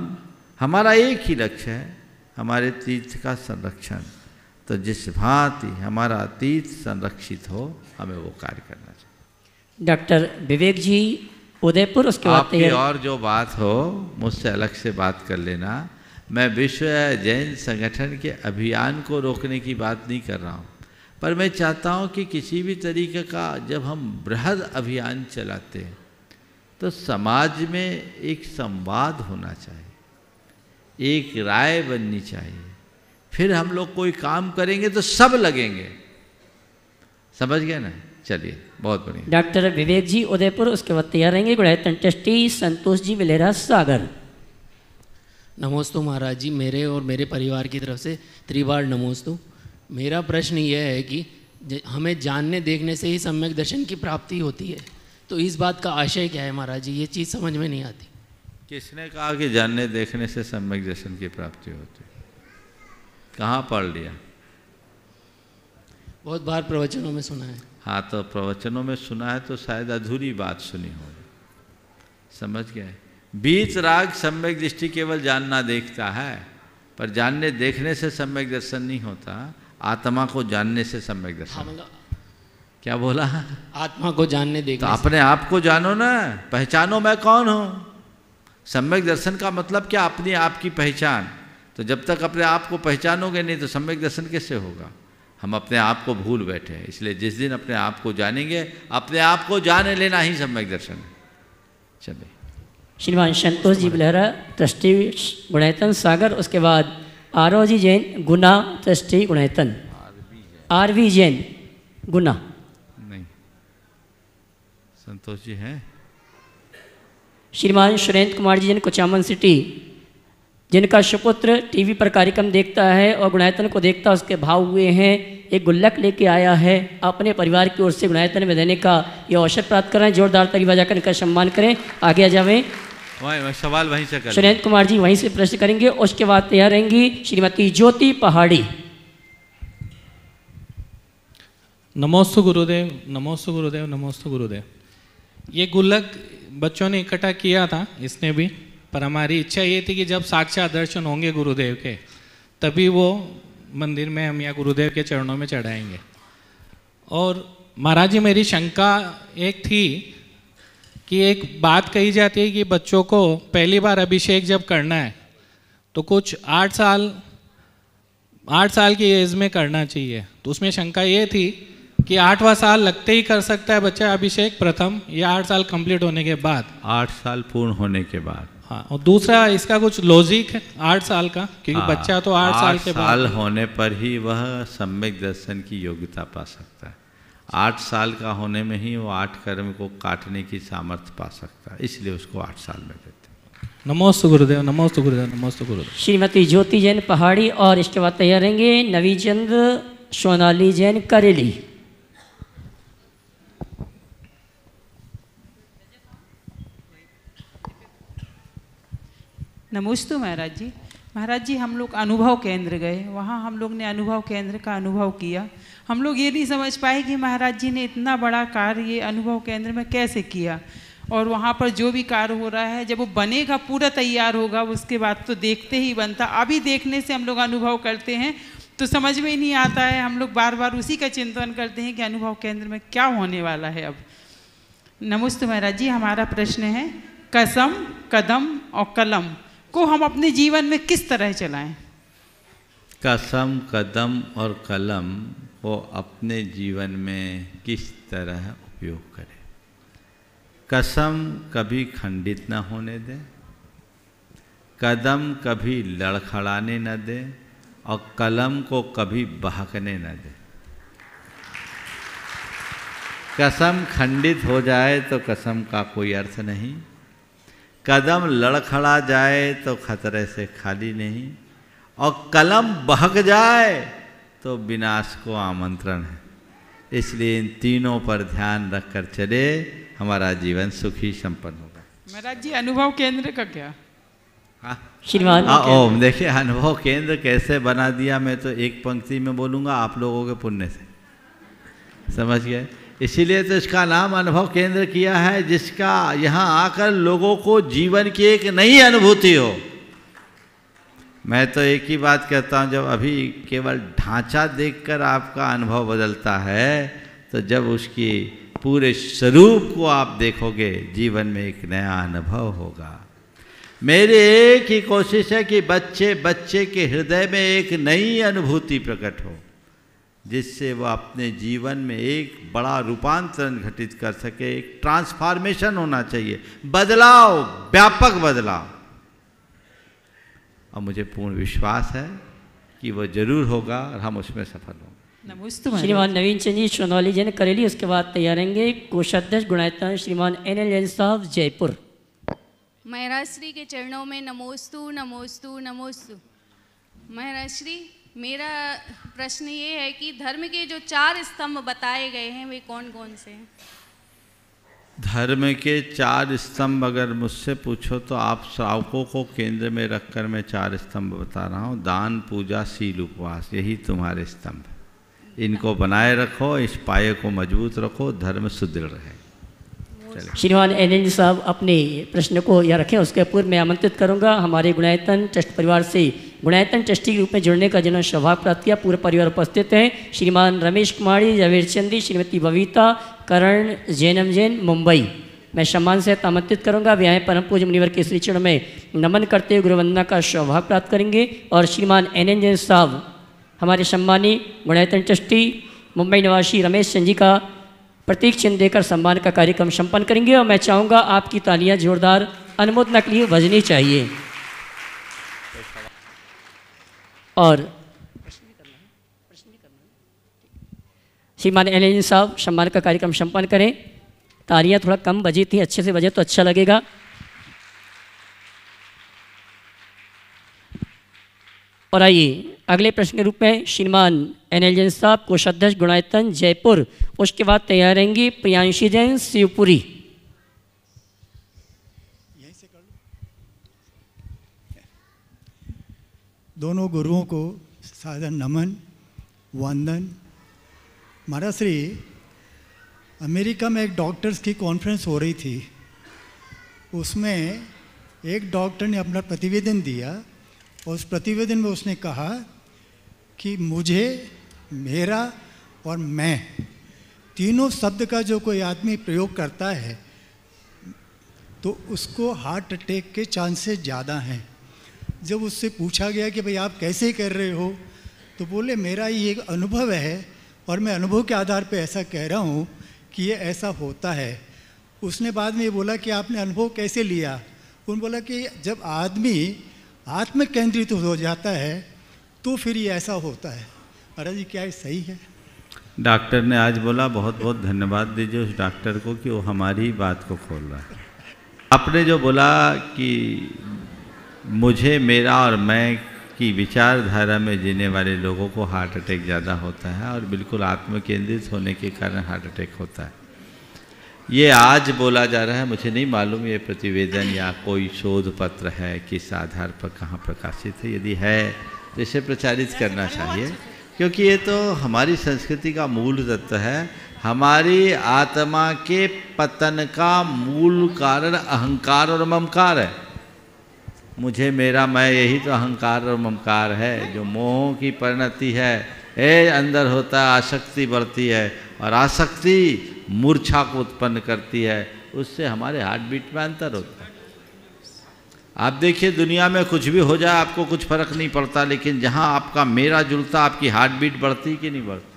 हमारा एक ही लक्ष्य है हमारे तीर्थ का संरक्षण तो जिस भांति हमारा तीर्थ संरक्षित हो हमें वो कार्य करना चाहिए डॉक्टर विवेक जी उदयपुर उसके बाद और जो बात हो मुझसे अलग से बात कर लेना मैं विश्व जैन संगठन के अभियान को रोकने की बात नहीं कर रहा हूँ पर मैं चाहता हूँ कि किसी भी तरीके का जब हम बृहद अभियान चलाते हैं तो समाज में एक संवाद होना चाहिए एक राय बननी चाहिए फिर हम लोग कोई काम करेंगे तो सब लगेंगे समझ गया ना चलिए बहुत बढ़िया डॉक्टर विवेक जी उदयपुर उसके बाद तैयार रहेंगे संतोष जी मिलेरा सागर नमोस्तु महाराज जी मेरे और मेरे परिवार की तरफ से त्रिवार नमोस्तु मेरा प्रश्न यह है कि हमें जानने देखने से ही सम्यक दर्शन की प्राप्ति होती है तो इस बात का आशय क्या है महाराज जी ये चीज़ समझ में नहीं आती किसने कहा कि जानने देखने से सम्यक दर्शन की प्राप्ति होती कहाँ पढ़ लिया बहुत बार प्रवचनों में सुना है हाँ तो प्रवचनों में सुना है तो शायद अधूरी बात सुनी हो समझ गए बीच राग सम्यक दृष्टि केवल जानना देखता है पर जानने देखने से सम्यक दर्शन नहीं होता आत्मा को जानने से सम्यक दर्शन हाँ, क्या बोला आत्मा को जानने देखो तो अपने आप को जानो ना पहचानो मैं कौन हूँ सम्यक दर्शन का मतलब क्या अपने आप की पहचान तो जब तक अपने आप को पहचानोगे नहीं तो सम्यक दर्शन कैसे होगा हम अपने आप को भूल बैठे हैं इसलिए जिस दिन अपने आप को जानेंगे अपने आप को जाने लेना ही सम्यक दर्शन है चलिए श्रीमान संतोष जी बलहरा ट्रस्टी गुणैतन सागर उसके बाद R G Jain Guna trustee Gunayatan R V Jain Guna नहीं संतोष जी हैं श्रीमान सुरेंद्र कुमार जी जैन कुचामन सिटी जिनका सुपुत्र टीवी पर कार्यक्रम देखता है और गुणायतन को देखता उसके भाव हुए हैं एक गुल्लक लेके आया है अपने परिवार की ओर से गुणायतन में देने का ये अवसर प्राप्त कर रहे हैं जोरदार तरीबा जाकर इनका सम्मान करें आगे आ जावें सवाल वहीं से करें सुरेंद्र कुमार जी वहीं से प्रश्न करेंगे उसके बाद तैयार रहेंगी श्रीमती ज्योति पहाड़ी नमोस्तु गुरुदेव नमोस्तु गुरुदेव नमोस्तु गुरुदेव ये गुल्लक बच्चों ने इकट्ठा किया था इसने भी पर हमारी इच्छा ये थी कि जब साक्षात दर्शन होंगे गुरुदेव के तभी वो मंदिर में हम या गुरुदेव के चरणों में चढ़ाएंगे और महाराज जी मेरी शंका एक थी कि एक बात कही जाती है कि बच्चों को पहली बार अभिषेक जब करना है तो कुछ आठ साल आठ साल की एज में करना चाहिए तो उसमें शंका ये थी कि आठवां साल लगते ही कर सकता है बच्चा अभिषेक प्रथम या आठ साल कंप्लीट होने के बाद आठ साल पूर्ण होने के बाद हाँ और दूसरा इसका कुछ लॉजिक है आठ साल का क्योंकि हाँ, बच्चा तो आठ साल के साल होने पर ही वह सम्यक दर्शन की योग्यता पा सकता है आठ साल का होने में ही वो आठ कर्म को काटने की सामर्थ्य पा सकता है इसलिए उसको आठ साल में देते नमोस्त गुरुदेव नमोस्त गुरुदेव नमोस्त गुरुदेव श्रीमती ज्योति जैन पहाड़ी और इसके बाद तैयार रहेंगे नवी चंद सोनाली जैन करेली नमोस्तु महाराज जी महाराज जी हम लोग अनुभव केंद्र गए वहाँ हम लोग ने अनुभव केंद्र का अनुभव किया हम लोग ये नहीं समझ पाए कि महाराज जी ने इतना बड़ा कार्य ये अनुभव केंद्र में कैसे किया और वहाँ पर जो भी कार्य हो रहा है जब वो बनेगा पूरा तैयार होगा उसके बाद तो देखते ही बनता अभी देखने से हम लोग अनुभव करते हैं तो समझ में ही नहीं आता है हम लोग बार बार उसी का चिंतन करते हैं कि अनुभव केंद्र में क्या होने वाला है अब नमस्ते महाराज जी हमारा प्रश्न है कसम कदम और कलम को हम अपने जीवन में किस तरह चलाएं कसम कदम और कलम को अपने जीवन में किस तरह उपयोग करें कसम कभी खंडित न होने दें कदम कभी लड़खड़ाने न दें और कलम को कभी बहकने न दें कसम खंडित हो जाए तो कसम का कोई अर्थ नहीं कदम लड़खड़ा जाए तो खतरे से खाली नहीं और कलम बहक जाए तो विनाश को आमंत्रण है इसलिए इन तीनों पर ध्यान रखकर चले हमारा जीवन सुखी संपन्न होगा महाराज जी अनुभव केंद्र का क्या हाँ। हाँ, ओम देखिए अनुभव केंद्र कैसे बना दिया मैं तो एक पंक्ति में बोलूँगा आप लोगों के पुण्य से समझ गए इसीलिए तो इसका नाम अनुभव केंद्र किया है जिसका यहाँ आकर लोगों को जीवन की एक नई अनुभूति हो मैं तो एक ही बात कहता हूँ जब अभी केवल ढांचा देखकर आपका अनुभव बदलता है तो जब उसकी पूरे स्वरूप को आप देखोगे जीवन में एक नया अनुभव होगा मेरी एक ही कोशिश है कि बच्चे बच्चे के हृदय में एक नई अनुभूति प्रकट हो जिससे वह अपने जीवन में एक बड़ा रूपांतरण घटित कर सके एक ट्रांसफॉर्मेशन होना चाहिए बदलाव व्यापक बदलाव और मुझे पूर्ण विश्वास है कि वह जरूर होगा और हम उसमें सफल होंगे श्रीमान नवीन चंद जी सोनौली जी ने करेली उसके बाद तैयार रहेंगे कोषाध्यक्ष गुणायता श्रीमान एन एल एन साहब जयपुर महाराज श्री के चरणों में नमोस्तु नमोस्तु नमोस्तु महाराज श्री मेरा प्रश्न ये है कि धर्म के जो चार स्तंभ बताए गए हैं वे कौन कौन से धर्म के चार स्तंभ अगर मुझसे पूछो तो आप श्रावकों को केंद्र में रखकर मैं चार स्तंभ बता रहा हूँ दान पूजा सील उपवास यही तुम्हारे स्तंभ इनको बनाए रखो इस पाए को मजबूत रखो धर्म सुदृढ़ रहे श्रीमान एन साहब अपने प्रश्न को यह रखें उसके पूर्व मैं आमंत्रित करूंगा हमारे गुणायतन ट्रस्ट परिवार से गुणायतन ट्रस्टी के रूप में जुड़ने का जिन्होंने सौभाग्य प्राप्त किया पूरे परिवार उपस्थित हैं श्रीमान रमेश कुमारी जवेर चंदी श्रीमती बबीता करण जैनम जैन मुंबई मैं सम्मान से आमंत्रित करूंगा व्याय परम पूज मुनिवर के श्री चरण में नमन करते हुए गुरुवंदना का सौभाग्य प्राप्त करेंगे और श्रीमान एन एन जैन साहब हमारे सम्मानी गुणायतन ट्रस्टी मुंबई निवासी रमेश चंद जी का प्रतीक चिन्ह देकर सम्मान का कार्यक्रम संपन्न करेंगे और मैं चाहूँगा आपकी तालियाँ जोरदार अनुमोदना के लिए बजनी चाहिए और श्रीमान एल साहब सम्मान का कार्यक्रम संपन्न करें तालियां थोड़ा कम बजी थी अच्छे से बजे तो अच्छा लगेगा और आइए अगले प्रश्न के रूप में श्रीमान एनएल जैन साहब कोषाध्यक्ष गुणायतन जयपुर उसके बाद तैयार रहेंगी प्रियांशी जैन शिवपुरी दोनों गुरुओं को साधन नमन वंदन महाराज श्री अमेरिका में एक डॉक्टर्स की कॉन्फ्रेंस हो रही थी उसमें एक डॉक्टर ने अपना प्रतिवेदन दिया और उस प्रतिवेदन में उसने कहा कि मुझे मेरा और मैं तीनों शब्द का जो कोई आदमी प्रयोग करता है तो उसको हार्ट अटैक के चांसेस ज़्यादा हैं जब उससे पूछा गया कि भाई आप कैसे कर रहे हो तो बोले मेरा ये एक अनुभव है और मैं अनुभव के आधार पे ऐसा कह रहा हूँ कि ये ऐसा होता है उसने बाद में ये बोला कि आपने अनुभव कैसे लिया उन बोला कि जब आदमी आत्म केंद्रित हो जाता है तो फिर ये ऐसा होता है अरे जी क्या ये सही है डॉक्टर ने आज बोला बहुत बहुत धन्यवाद दीजिए उस डॉक्टर को कि वो हमारी बात को खोल रहा है आपने जो बोला कि मुझे मेरा और मैं की विचारधारा में जीने वाले लोगों को हार्ट अटैक ज़्यादा होता है और बिल्कुल आत्म केंद्रित होने के कारण हार्ट अटैक होता है ये आज बोला जा रहा है मुझे नहीं मालूम ये प्रतिवेदन या कोई शोध पत्र है किस आधार पर कहाँ प्रकाशित है यदि है तो इसे प्रचारित करना चाहिए क्योंकि ये तो हमारी संस्कृति का मूल तत्व है हमारी आत्मा के पतन का मूल कारण अहंकार और ममकार है मुझे मेरा मैं यही तो अहंकार और ममकार है जो मोह की परिणति है ए अंदर होता है आसक्ति बढ़ती है और आसक्ति मूर्छा को उत्पन्न करती है उससे हमारे हार्ट बीट में अंतर होता है आप देखिए दुनिया में कुछ भी हो जाए आपको कुछ फर्क नहीं पड़ता लेकिन जहाँ आपका मेरा जुलता आपकी हार्ट बीट बढ़ती कि नहीं बढ़ती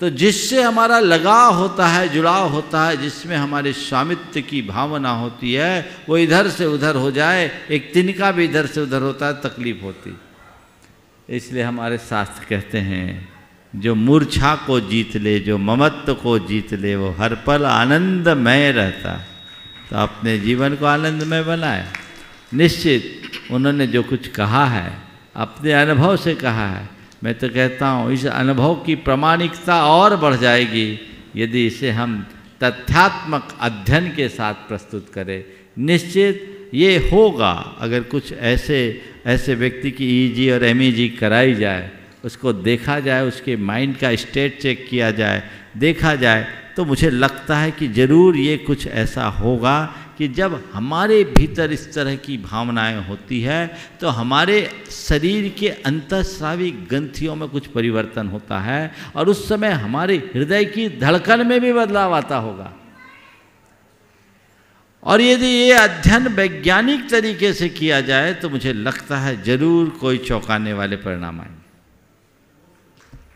तो जिससे हमारा लगाव होता है जुड़ाव होता है जिसमें हमारे स्वामित्व की भावना होती है वो इधर से उधर हो जाए एक तिनका भी इधर से उधर होता है तकलीफ होती इसलिए हमारे शास्त्र कहते हैं जो मूर्छा को जीत ले जो ममत्व को जीत ले वो हर पल आनंदमय रहता तो अपने जीवन को आनंदमय बनाए निश्चित उन्होंने जो कुछ कहा है अपने अनुभव से कहा है मैं तो कहता हूँ इस अनुभव की प्रामाणिकता और बढ़ जाएगी यदि इसे हम तथ्यात्मक अध्ययन के साथ प्रस्तुत करें निश्चित ये होगा अगर कुछ ऐसे ऐसे व्यक्ति की ईजी e और एमईजी e कराई जाए उसको देखा जाए उसके माइंड का स्टेट चेक किया जाए देखा जाए तो मुझे लगता है कि ज़रूर ये कुछ ऐसा होगा कि जब हमारे भीतर इस तरह की भावनाएं होती है तो हमारे शरीर के अंतस्रावी ग्रंथियों में कुछ परिवर्तन होता है और उस समय हमारे हृदय की धड़कन में भी बदलाव आता होगा और यदि ये अध्ययन वैज्ञानिक तरीके से किया जाए तो मुझे लगता है जरूर कोई चौंकाने वाले परिणाम आएंगे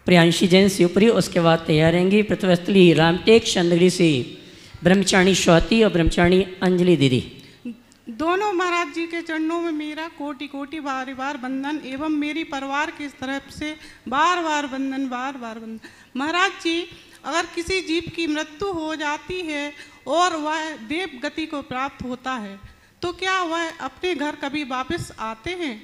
प्रियांशी जैन शिवपुरी उसके बाद तैयार रहेंगी पृथ्वस्थली रामटेक चंद्रगिरी सिंह ब्रह्मचारिणी स्वाति और ब्रह्मचारिणी अंजलि दीदी दोनों महाराज जी के चरणों में मेरा कोटि कोटि बार बार बंधन एवं मेरी परिवार की तरफ से बार बार बंधन बार बार बंधन महाराज जी अगर किसी जीव की मृत्यु हो जाती है और वह देव गति को प्राप्त होता है तो क्या वह अपने घर कभी वापस आते हैं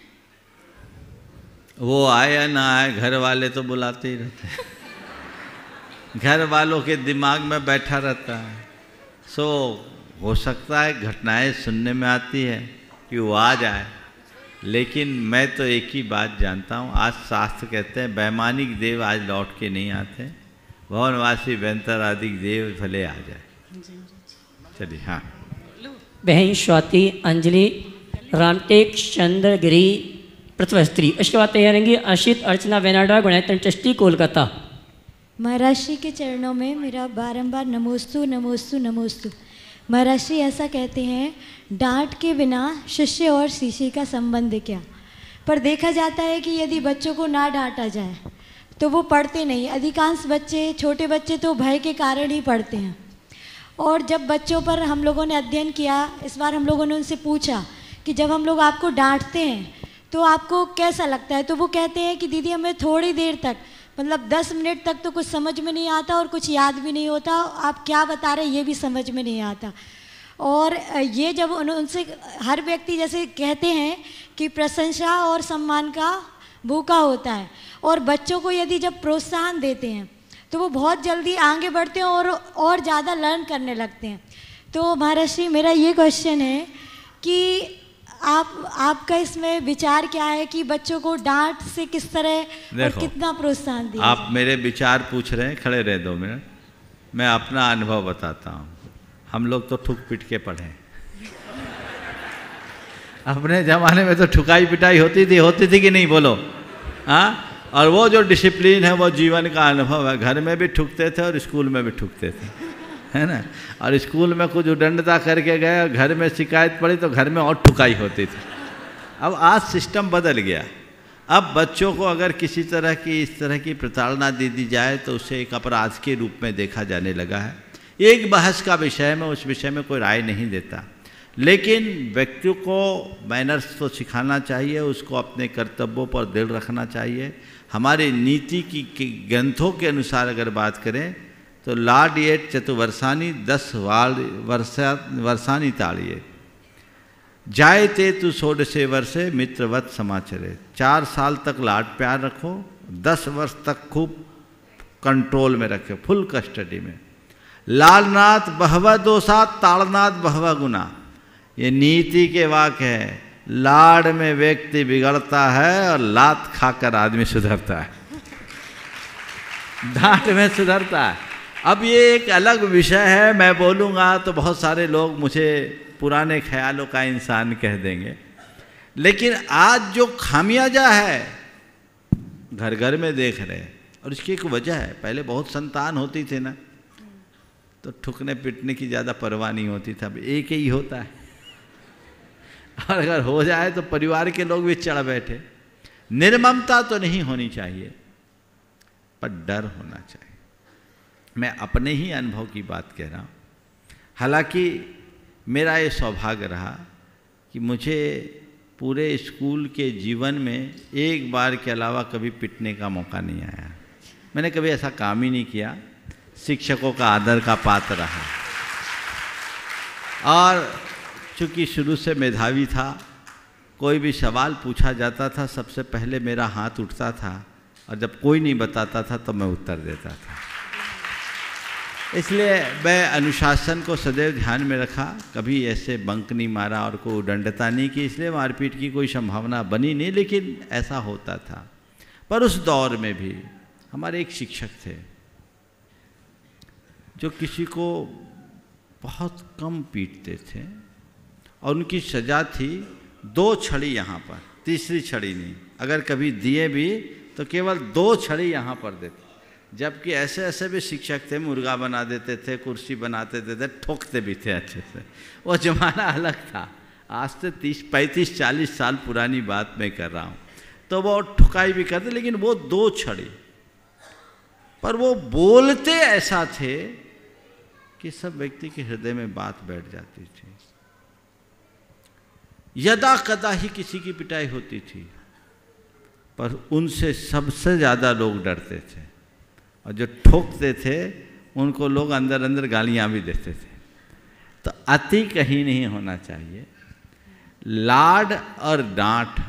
वो आए या ना आए घर वाले तो बुलाते ही रहते हैं घर वालों के दिमाग में बैठा रहता है सो हो सकता है घटनाएं सुनने में आती है कि वो आ जाए लेकिन मैं तो एक ही बात जानता हूँ आज शास्त्र कहते हैं वैमानिक देव आज लौट के नहीं आते भवनवासी बेंतर आदि देव भले आ जाए चलिए हाँ बहन स्वाति अंजलि रामटेक चंद्र गिरी प्रथम स्त्री उसके बाद तैयार रहेंगी आशित अर्चना वेनाडा गुणायतन ट्रस्टी कोलकाता महर्षि के चरणों में मेरा बारंबार नमोस्तु नमोस्तु नमोस्तु महर्षि ऐसा कहते हैं डांट के बिना शिष्य और शीशे का संबंध क्या पर देखा जाता है कि यदि बच्चों को ना डांटा जाए तो वो पढ़ते नहीं अधिकांश बच्चे छोटे बच्चे तो भय के कारण ही पढ़ते हैं और जब बच्चों पर हम लोगों ने अध्ययन किया इस बार हम लोगों ने उनसे पूछा कि जब हम लोग आपको डांटते हैं तो आपको कैसा लगता है तो वो कहते हैं कि दीदी हमें थोड़ी देर तक मतलब दस मिनट तक तो कुछ समझ में नहीं आता और कुछ याद भी नहीं होता आप क्या बता रहे ये भी समझ में नहीं आता और ये जब उन उनसे हर व्यक्ति जैसे कहते हैं कि प्रशंसा और सम्मान का भूखा होता है और बच्चों को यदि जब प्रोत्साहन देते हैं तो वो बहुत जल्दी आगे बढ़ते हैं और और ज़्यादा लर्न करने लगते हैं तो महाराष्ट्र मेरा ये क्वेश्चन है कि आप आपका इसमें विचार क्या है कि बच्चों को डांट से किस तरह और कितना प्रोत्साहन दिया आप मेरे विचार पूछ रहे हैं खड़े रह दो मिनट मैं अपना अनुभव बताता हूँ हम लोग तो ठुक पिट के पढ़े अपने ज़माने में तो ठुकाई पिटाई होती थी होती थी कि नहीं बोलो हाँ और वो जो डिसिप्लिन है वो जीवन का अनुभव है घर में भी ठुकते थे और स्कूल में भी ठुकते थे है ना और स्कूल में कुछ उडंडता करके गए घर में शिकायत पड़ी तो घर में और ठुकाई होती थी अब आज सिस्टम बदल गया अब बच्चों को अगर किसी तरह की इस तरह की प्रताड़ना दे दी जाए तो उसे एक अपराध के रूप में देखा जाने लगा है एक बहस का विषय में उस विषय में कोई राय नहीं देता लेकिन व्यक्ति को मैनर्स तो सिखाना चाहिए उसको अपने कर्तव्यों पर दिल रखना चाहिए हमारे नीति की ग्रंथों के अनुसार अगर बात करें तो लाड एट चतुवर्षानी दस वाल वर्षा वर्षानी ताड़िए जायते तू से वर्षे मित्रवत समाचरे चार साल तक लाड प्यार रखो दस वर्ष तक खूब कंट्रोल में रखे फुल कस्टडी में लालनाथ बहवा सात ताड़नाथ बहवा गुना ये नीति के वाक्य है लाड में व्यक्ति बिगड़ता है और लात खाकर आदमी सुधरता है डांट में सुधरता है अब ये एक अलग विषय है मैं बोलूँगा तो बहुत सारे लोग मुझे पुराने ख्यालों का इंसान कह देंगे लेकिन आज जो खामियाजा है घर घर में देख रहे हैं और इसकी एक वजह है पहले बहुत संतान होती थी ना तो ठुकने पिटने की ज़्यादा परवाह नहीं होती थी अब एक ही होता है और अगर हो जाए तो परिवार के लोग भी चढ़ बैठे निर्ममता तो नहीं होनी चाहिए पर डर होना चाहिए मैं अपने ही अनुभव की बात कह रहा हूँ हालांकि मेरा ये सौभाग्य रहा कि मुझे पूरे स्कूल के जीवन में एक बार के अलावा कभी पिटने का मौका नहीं आया मैंने कभी ऐसा काम ही नहीं किया शिक्षकों का आदर का पात्र रहा और चूँकि शुरू से मेधावी था कोई भी सवाल पूछा जाता था सबसे पहले मेरा हाथ उठता था और जब कोई नहीं बताता था तो मैं उत्तर देता था इसलिए वह अनुशासन को सदैव ध्यान में रखा कभी ऐसे बंक नहीं मारा और कोई उदंडता नहीं की इसलिए मारपीट की कोई संभावना बनी नहीं लेकिन ऐसा होता था पर उस दौर में भी हमारे एक शिक्षक थे जो किसी को बहुत कम पीटते थे और उनकी सज़ा थी दो छड़ी यहाँ पर तीसरी छड़ी नहीं अगर कभी दिए भी तो केवल दो छड़ी यहाँ पर देते जबकि ऐसे ऐसे भी शिक्षक थे मुर्गा बना देते थे कुर्सी बनाते देते थे तो ठोकते भी थे अच्छे से वो ज़माना अलग था आज से तो तीस पैंतीस चालीस साल पुरानी बात मैं कर रहा हूँ तो वो ठुकाई भी करते लेकिन वो दो छड़ी पर वो बोलते ऐसा थे कि सब व्यक्ति के हृदय में बात बैठ जाती थी यदा कदा ही किसी की पिटाई होती थी पर उनसे सबसे ज़्यादा लोग डरते थे और जो ठोकते थे उनको लोग अंदर अंदर गालियाँ भी देते थे तो अति कहीं नहीं होना चाहिए लाड और डांट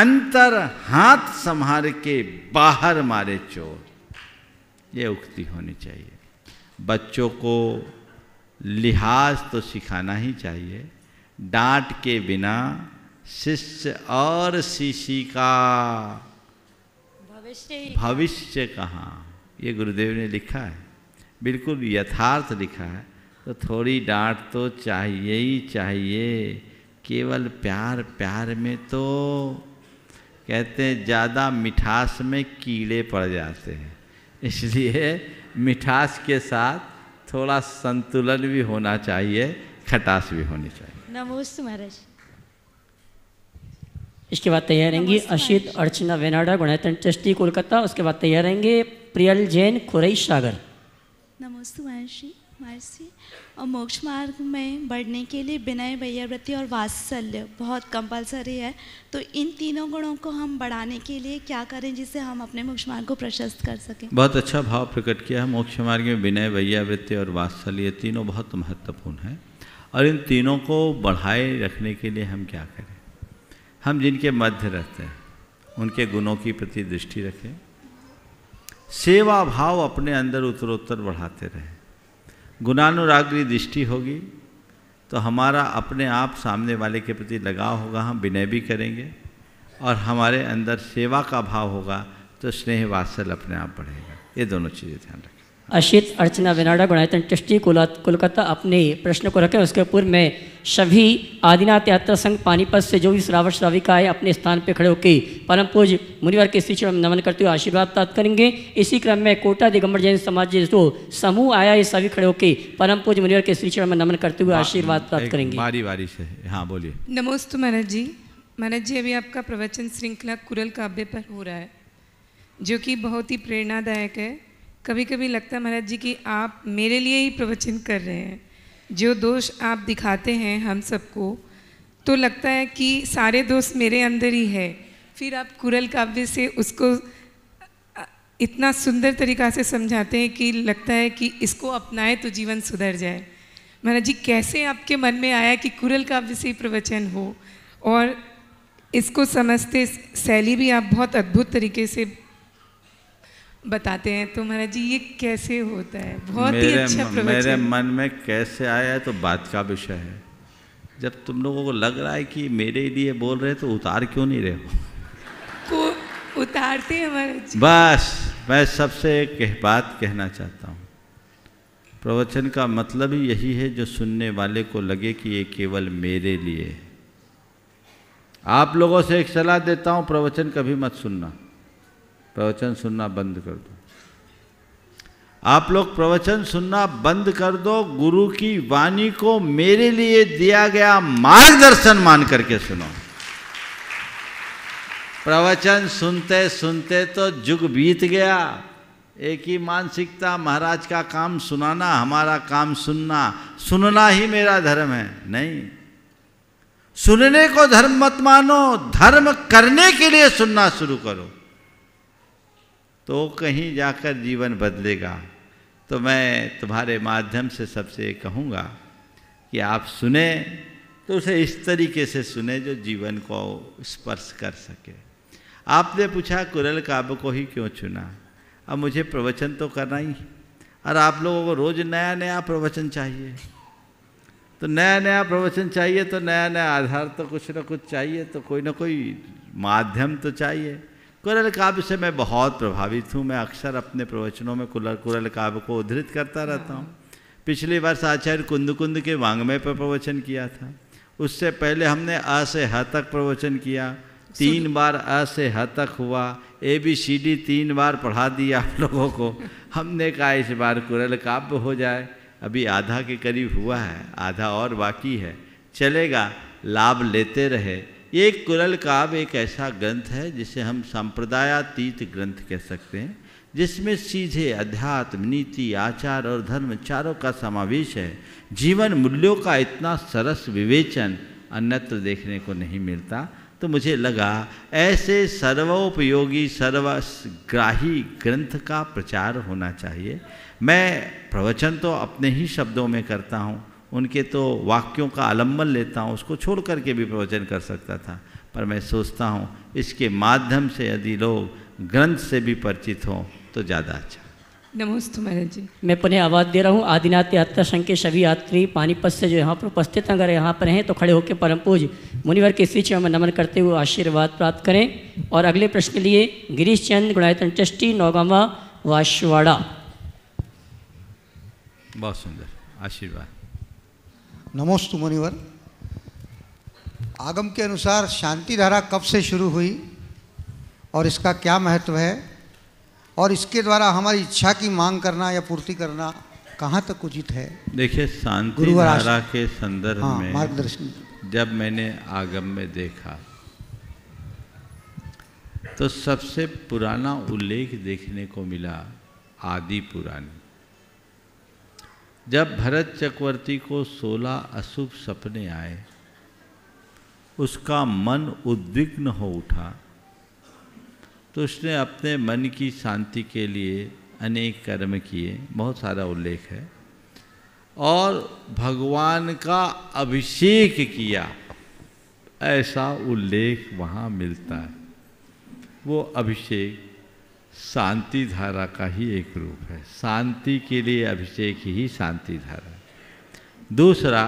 अंतर हाथ संहार के बाहर मारे चोर ये उक्ति होनी चाहिए बच्चों को लिहाज तो सिखाना ही चाहिए डांट के बिना शिष्य और शिशि का भविष्य कहाँ ये गुरुदेव ने लिखा है बिल्कुल यथार्थ लिखा है तो थोड़ी डांट तो चाहिए ही चाहिए केवल प्यार प्यार में तो कहते हैं ज़्यादा मिठास में कीड़े पड़ जाते हैं इसलिए मिठास के साथ थोड़ा संतुलन भी होना चाहिए खटास भी होनी चाहिए नमोस्तु महाराज इसके बाद तैयार रहेंगे अशित अर्चना वेनाडा गुणायतन ट्रस्टी कोलकाता उसके बाद तैयार रहेंगे प्रियल जैन खुरई सागर नमस्ते वंशी महर्षि और मोक्ष मार्ग में बढ़ने के लिए विनय भैयावृत्ति और वात्सल्य बहुत कंपलसरी है तो इन तीनों गुणों को हम बढ़ाने के लिए क्या करें जिससे हम अपने मोक्ष मार्ग को प्रशस्त कर सकें बहुत अच्छा भाव प्रकट किया है मोक्ष मार्ग में विनय भैयावृत्ति और वात्सल्य तीनों बहुत महत्वपूर्ण है और इन तीनों को बढ़ाए रखने के लिए हम क्या करें हम जिनके मध्य रहते हैं उनके गुणों की प्रति दृष्टि रखें सेवा भाव अपने अंदर उत्तरोत्तर बढ़ाते रहे गुणानुरागरी दृष्टि होगी तो हमारा अपने आप सामने वाले के प्रति लगाव होगा हम विनय भी करेंगे और हमारे अंदर सेवा का भाव होगा तो स्नेह वात्सल अपने आप बढ़ेगा ये दोनों चीज़ें ध्यान रखें अशित अर्चना विनाडा गुणायतन ट्रस्टी कोलकाता अपने प्रश्न को रखें उसके पूर्व में सभी आदिनाथ यात्रा संघ पानीपत से जो भी श्रावण श्राविका है अपने स्थान पर खड़े होकर परम पूज मुनिवर के शिक्षण में नमन करते हुए आशीर्वाद प्राप्त करेंगे इसी क्रम में कोटा दिगंबर जैन समाज जो समूह आया है सभी खड़े होकर परम पूज मुनिवर के शिक्षण में नमन करते हुए हाँ, आशीर्वाद प्राप्त करेंगे बारी बारी से हाँ बोलिए नमोस्तु महाराज जी महाराज जी अभी आपका प्रवचन श्रृंखला कुरल काव्य पर हो रहा है जो कि बहुत ही प्रेरणादायक है कभी कभी लगता है महाराज जी कि आप मेरे लिए ही प्रवचन कर रहे हैं जो दोष आप दिखाते हैं हम सबको तो लगता है कि सारे दोष मेरे अंदर ही है फिर आप कुरल काव्य से उसको इतना सुंदर तरीक़ा से समझाते हैं कि लगता है कि इसको अपनाए तो जीवन सुधर जाए महाराज जी कैसे आपके मन में आया कि कुरल काव्य से प्रवचन हो और इसको समझते शैली भी आप बहुत अद्भुत तरीके से बताते हैं तो महाराज जी ये कैसे होता है बहुत ही अच्छा प्रवचन मेरे मन में कैसे आया तो बात का विषय है जब तुम लोगों को लग रहा है कि मेरे लिए बोल रहे तो उतार क्यों नहीं रहे हो को उतारते हैं महाराज जी बस मैं सबसे एक बात कहना चाहता हूँ प्रवचन का मतलब ही यही है जो सुनने वाले को लगे कि ये केवल मेरे लिए है आप लोगों से एक सलाह देता हूँ प्रवचन कभी मत सुनना प्रवचन सुनना बंद कर दो आप लोग प्रवचन सुनना बंद कर दो गुरु की वाणी को मेरे लिए दिया गया मार्गदर्शन मान करके सुनो प्रवचन सुनते सुनते तो जुग बीत गया एक ही मानसिकता महाराज का काम सुनाना हमारा काम सुनना सुनना ही मेरा धर्म है नहीं सुनने को धर्म मत मानो धर्म करने के लिए सुनना शुरू करो तो कहीं जाकर जीवन बदलेगा तो मैं तुम्हारे माध्यम से सबसे कहूँगा कि आप सुने तो उसे इस तरीके से सुने जो जीवन को स्पर्श कर सके आपने पूछा कुरल काब को ही क्यों चुना अब मुझे प्रवचन तो करना ही और आप लोगों को रोज़ नया नया प्रवचन चाहिए तो नया नया प्रवचन चाहिए तो नया नया आधार तो कुछ ना कुछ चाहिए तो कोई ना कोई माध्यम तो चाहिए कुरल काव्य से मैं बहुत प्रभावित हूँ मैं अक्सर अपने प्रवचनों में कुलर कुरल काव्य को उद्धृत करता रहता हूँ पिछले वर्ष आचार्य कुंद कुंद के वांगमे पर प्रवचन किया था उससे पहले हमने अ से ह तक प्रवचन किया तीन बार अ से ह तक हुआ ए बी सी डी तीन बार पढ़ा दी आप लोगों को हमने कहा इस बार कुरल काव्य हो जाए अभी आधा के करीब हुआ है आधा और बाकी है चलेगा लाभ लेते रहे ये कुरल काव्य एक ऐसा ग्रंथ है जिसे हम संप्रदायातीत ग्रंथ कह सकते हैं जिसमें सीधे अध्यात्म नीति आचार और धर्म चारों का समावेश है जीवन मूल्यों का इतना सरस विवेचन अन्यत्र देखने को नहीं मिलता तो मुझे लगा ऐसे सर्वोपयोगी सर्वग्राही ग्रंथ का प्रचार होना चाहिए मैं प्रवचन तो अपने ही शब्दों में करता हूँ उनके तो वाक्यों का आलम्बन लेता हूँ उसको छोड़ करके भी प्रवचन कर सकता था पर मैं सोचता हूँ इसके माध्यम से यदि लोग ग्रंथ से भी परिचित हों तो ज़्यादा अच्छा नमस्ते महाराज जी मैं पुनः आवाज़ दे रहा हूँ आदिनाथ यात्रा संघ के सभी यात्री पानीपत से जो यहाँ पर उपस्थित अगर यहाँ पर हैं तो खड़े होकर परम पूज मुनिवर के श्री चरण नमन करते हुए आशीर्वाद प्राप्त करें और अगले प्रश्न के लिए गिरीश चंद गुणायतन ट्रस्टी नौगामा वाशवाड़ा बहुत सुंदर आशीर्वाद नमोस्तु मुनिवर आगम के अनुसार शांति धारा कब से शुरू हुई और इसका क्या महत्व है और इसके द्वारा हमारी इच्छा की मांग करना या पूर्ति करना कहाँ तक उचित है देखिए शांति धारा के संदर्भ हाँ, में मार्गदर्शन जब मैंने आगम में देखा तो सबसे पुराना उल्लेख देखने को मिला आदि पुरानी जब भरत चक्रवर्ती को सोलह अशुभ सपने आए उसका मन उद्विग्न हो उठा तो उसने अपने मन की शांति के लिए अनेक कर्म किए बहुत सारा उल्लेख है और भगवान का अभिषेक किया ऐसा उल्लेख वहाँ मिलता है वो अभिषेक शांति धारा का ही एक रूप है शांति के लिए अभिषेक ही शांति धारा दूसरा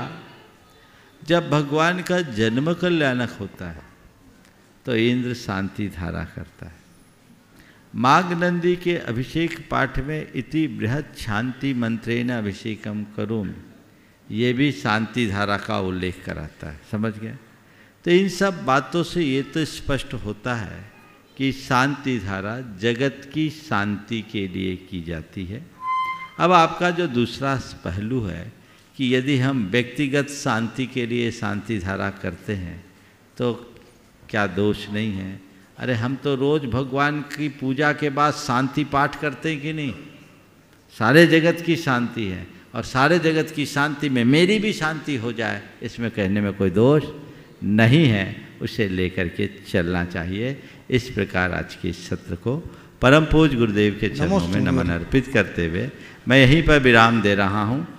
जब भगवान का जन्म कल्याणक होता है तो इंद्र शांति धारा करता है माघ नंदी के अभिषेक पाठ में इति बृहद शांति मंत्रेण अभिषेकम करोमि ये भी शांति धारा का उल्लेख कराता है समझ गया तो इन सब बातों से ये तो स्पष्ट होता है कि शांति धारा जगत की शांति के लिए की जाती है अब आपका जो दूसरा पहलू है कि यदि हम व्यक्तिगत शांति के लिए शांति धारा करते हैं तो क्या दोष नहीं है अरे हम तो रोज़ भगवान की पूजा के बाद शांति पाठ करते हैं कि नहीं सारे जगत की शांति है और सारे जगत की शांति में मेरी भी शांति हो जाए इसमें कहने में कोई दोष नहीं है उसे लेकर के चलना चाहिए इस प्रकार आज के इस सत्र को परम पूज गुरुदेव के चरणों में नमन अर्पित करते हुए मैं यहीं पर विराम दे रहा हूँ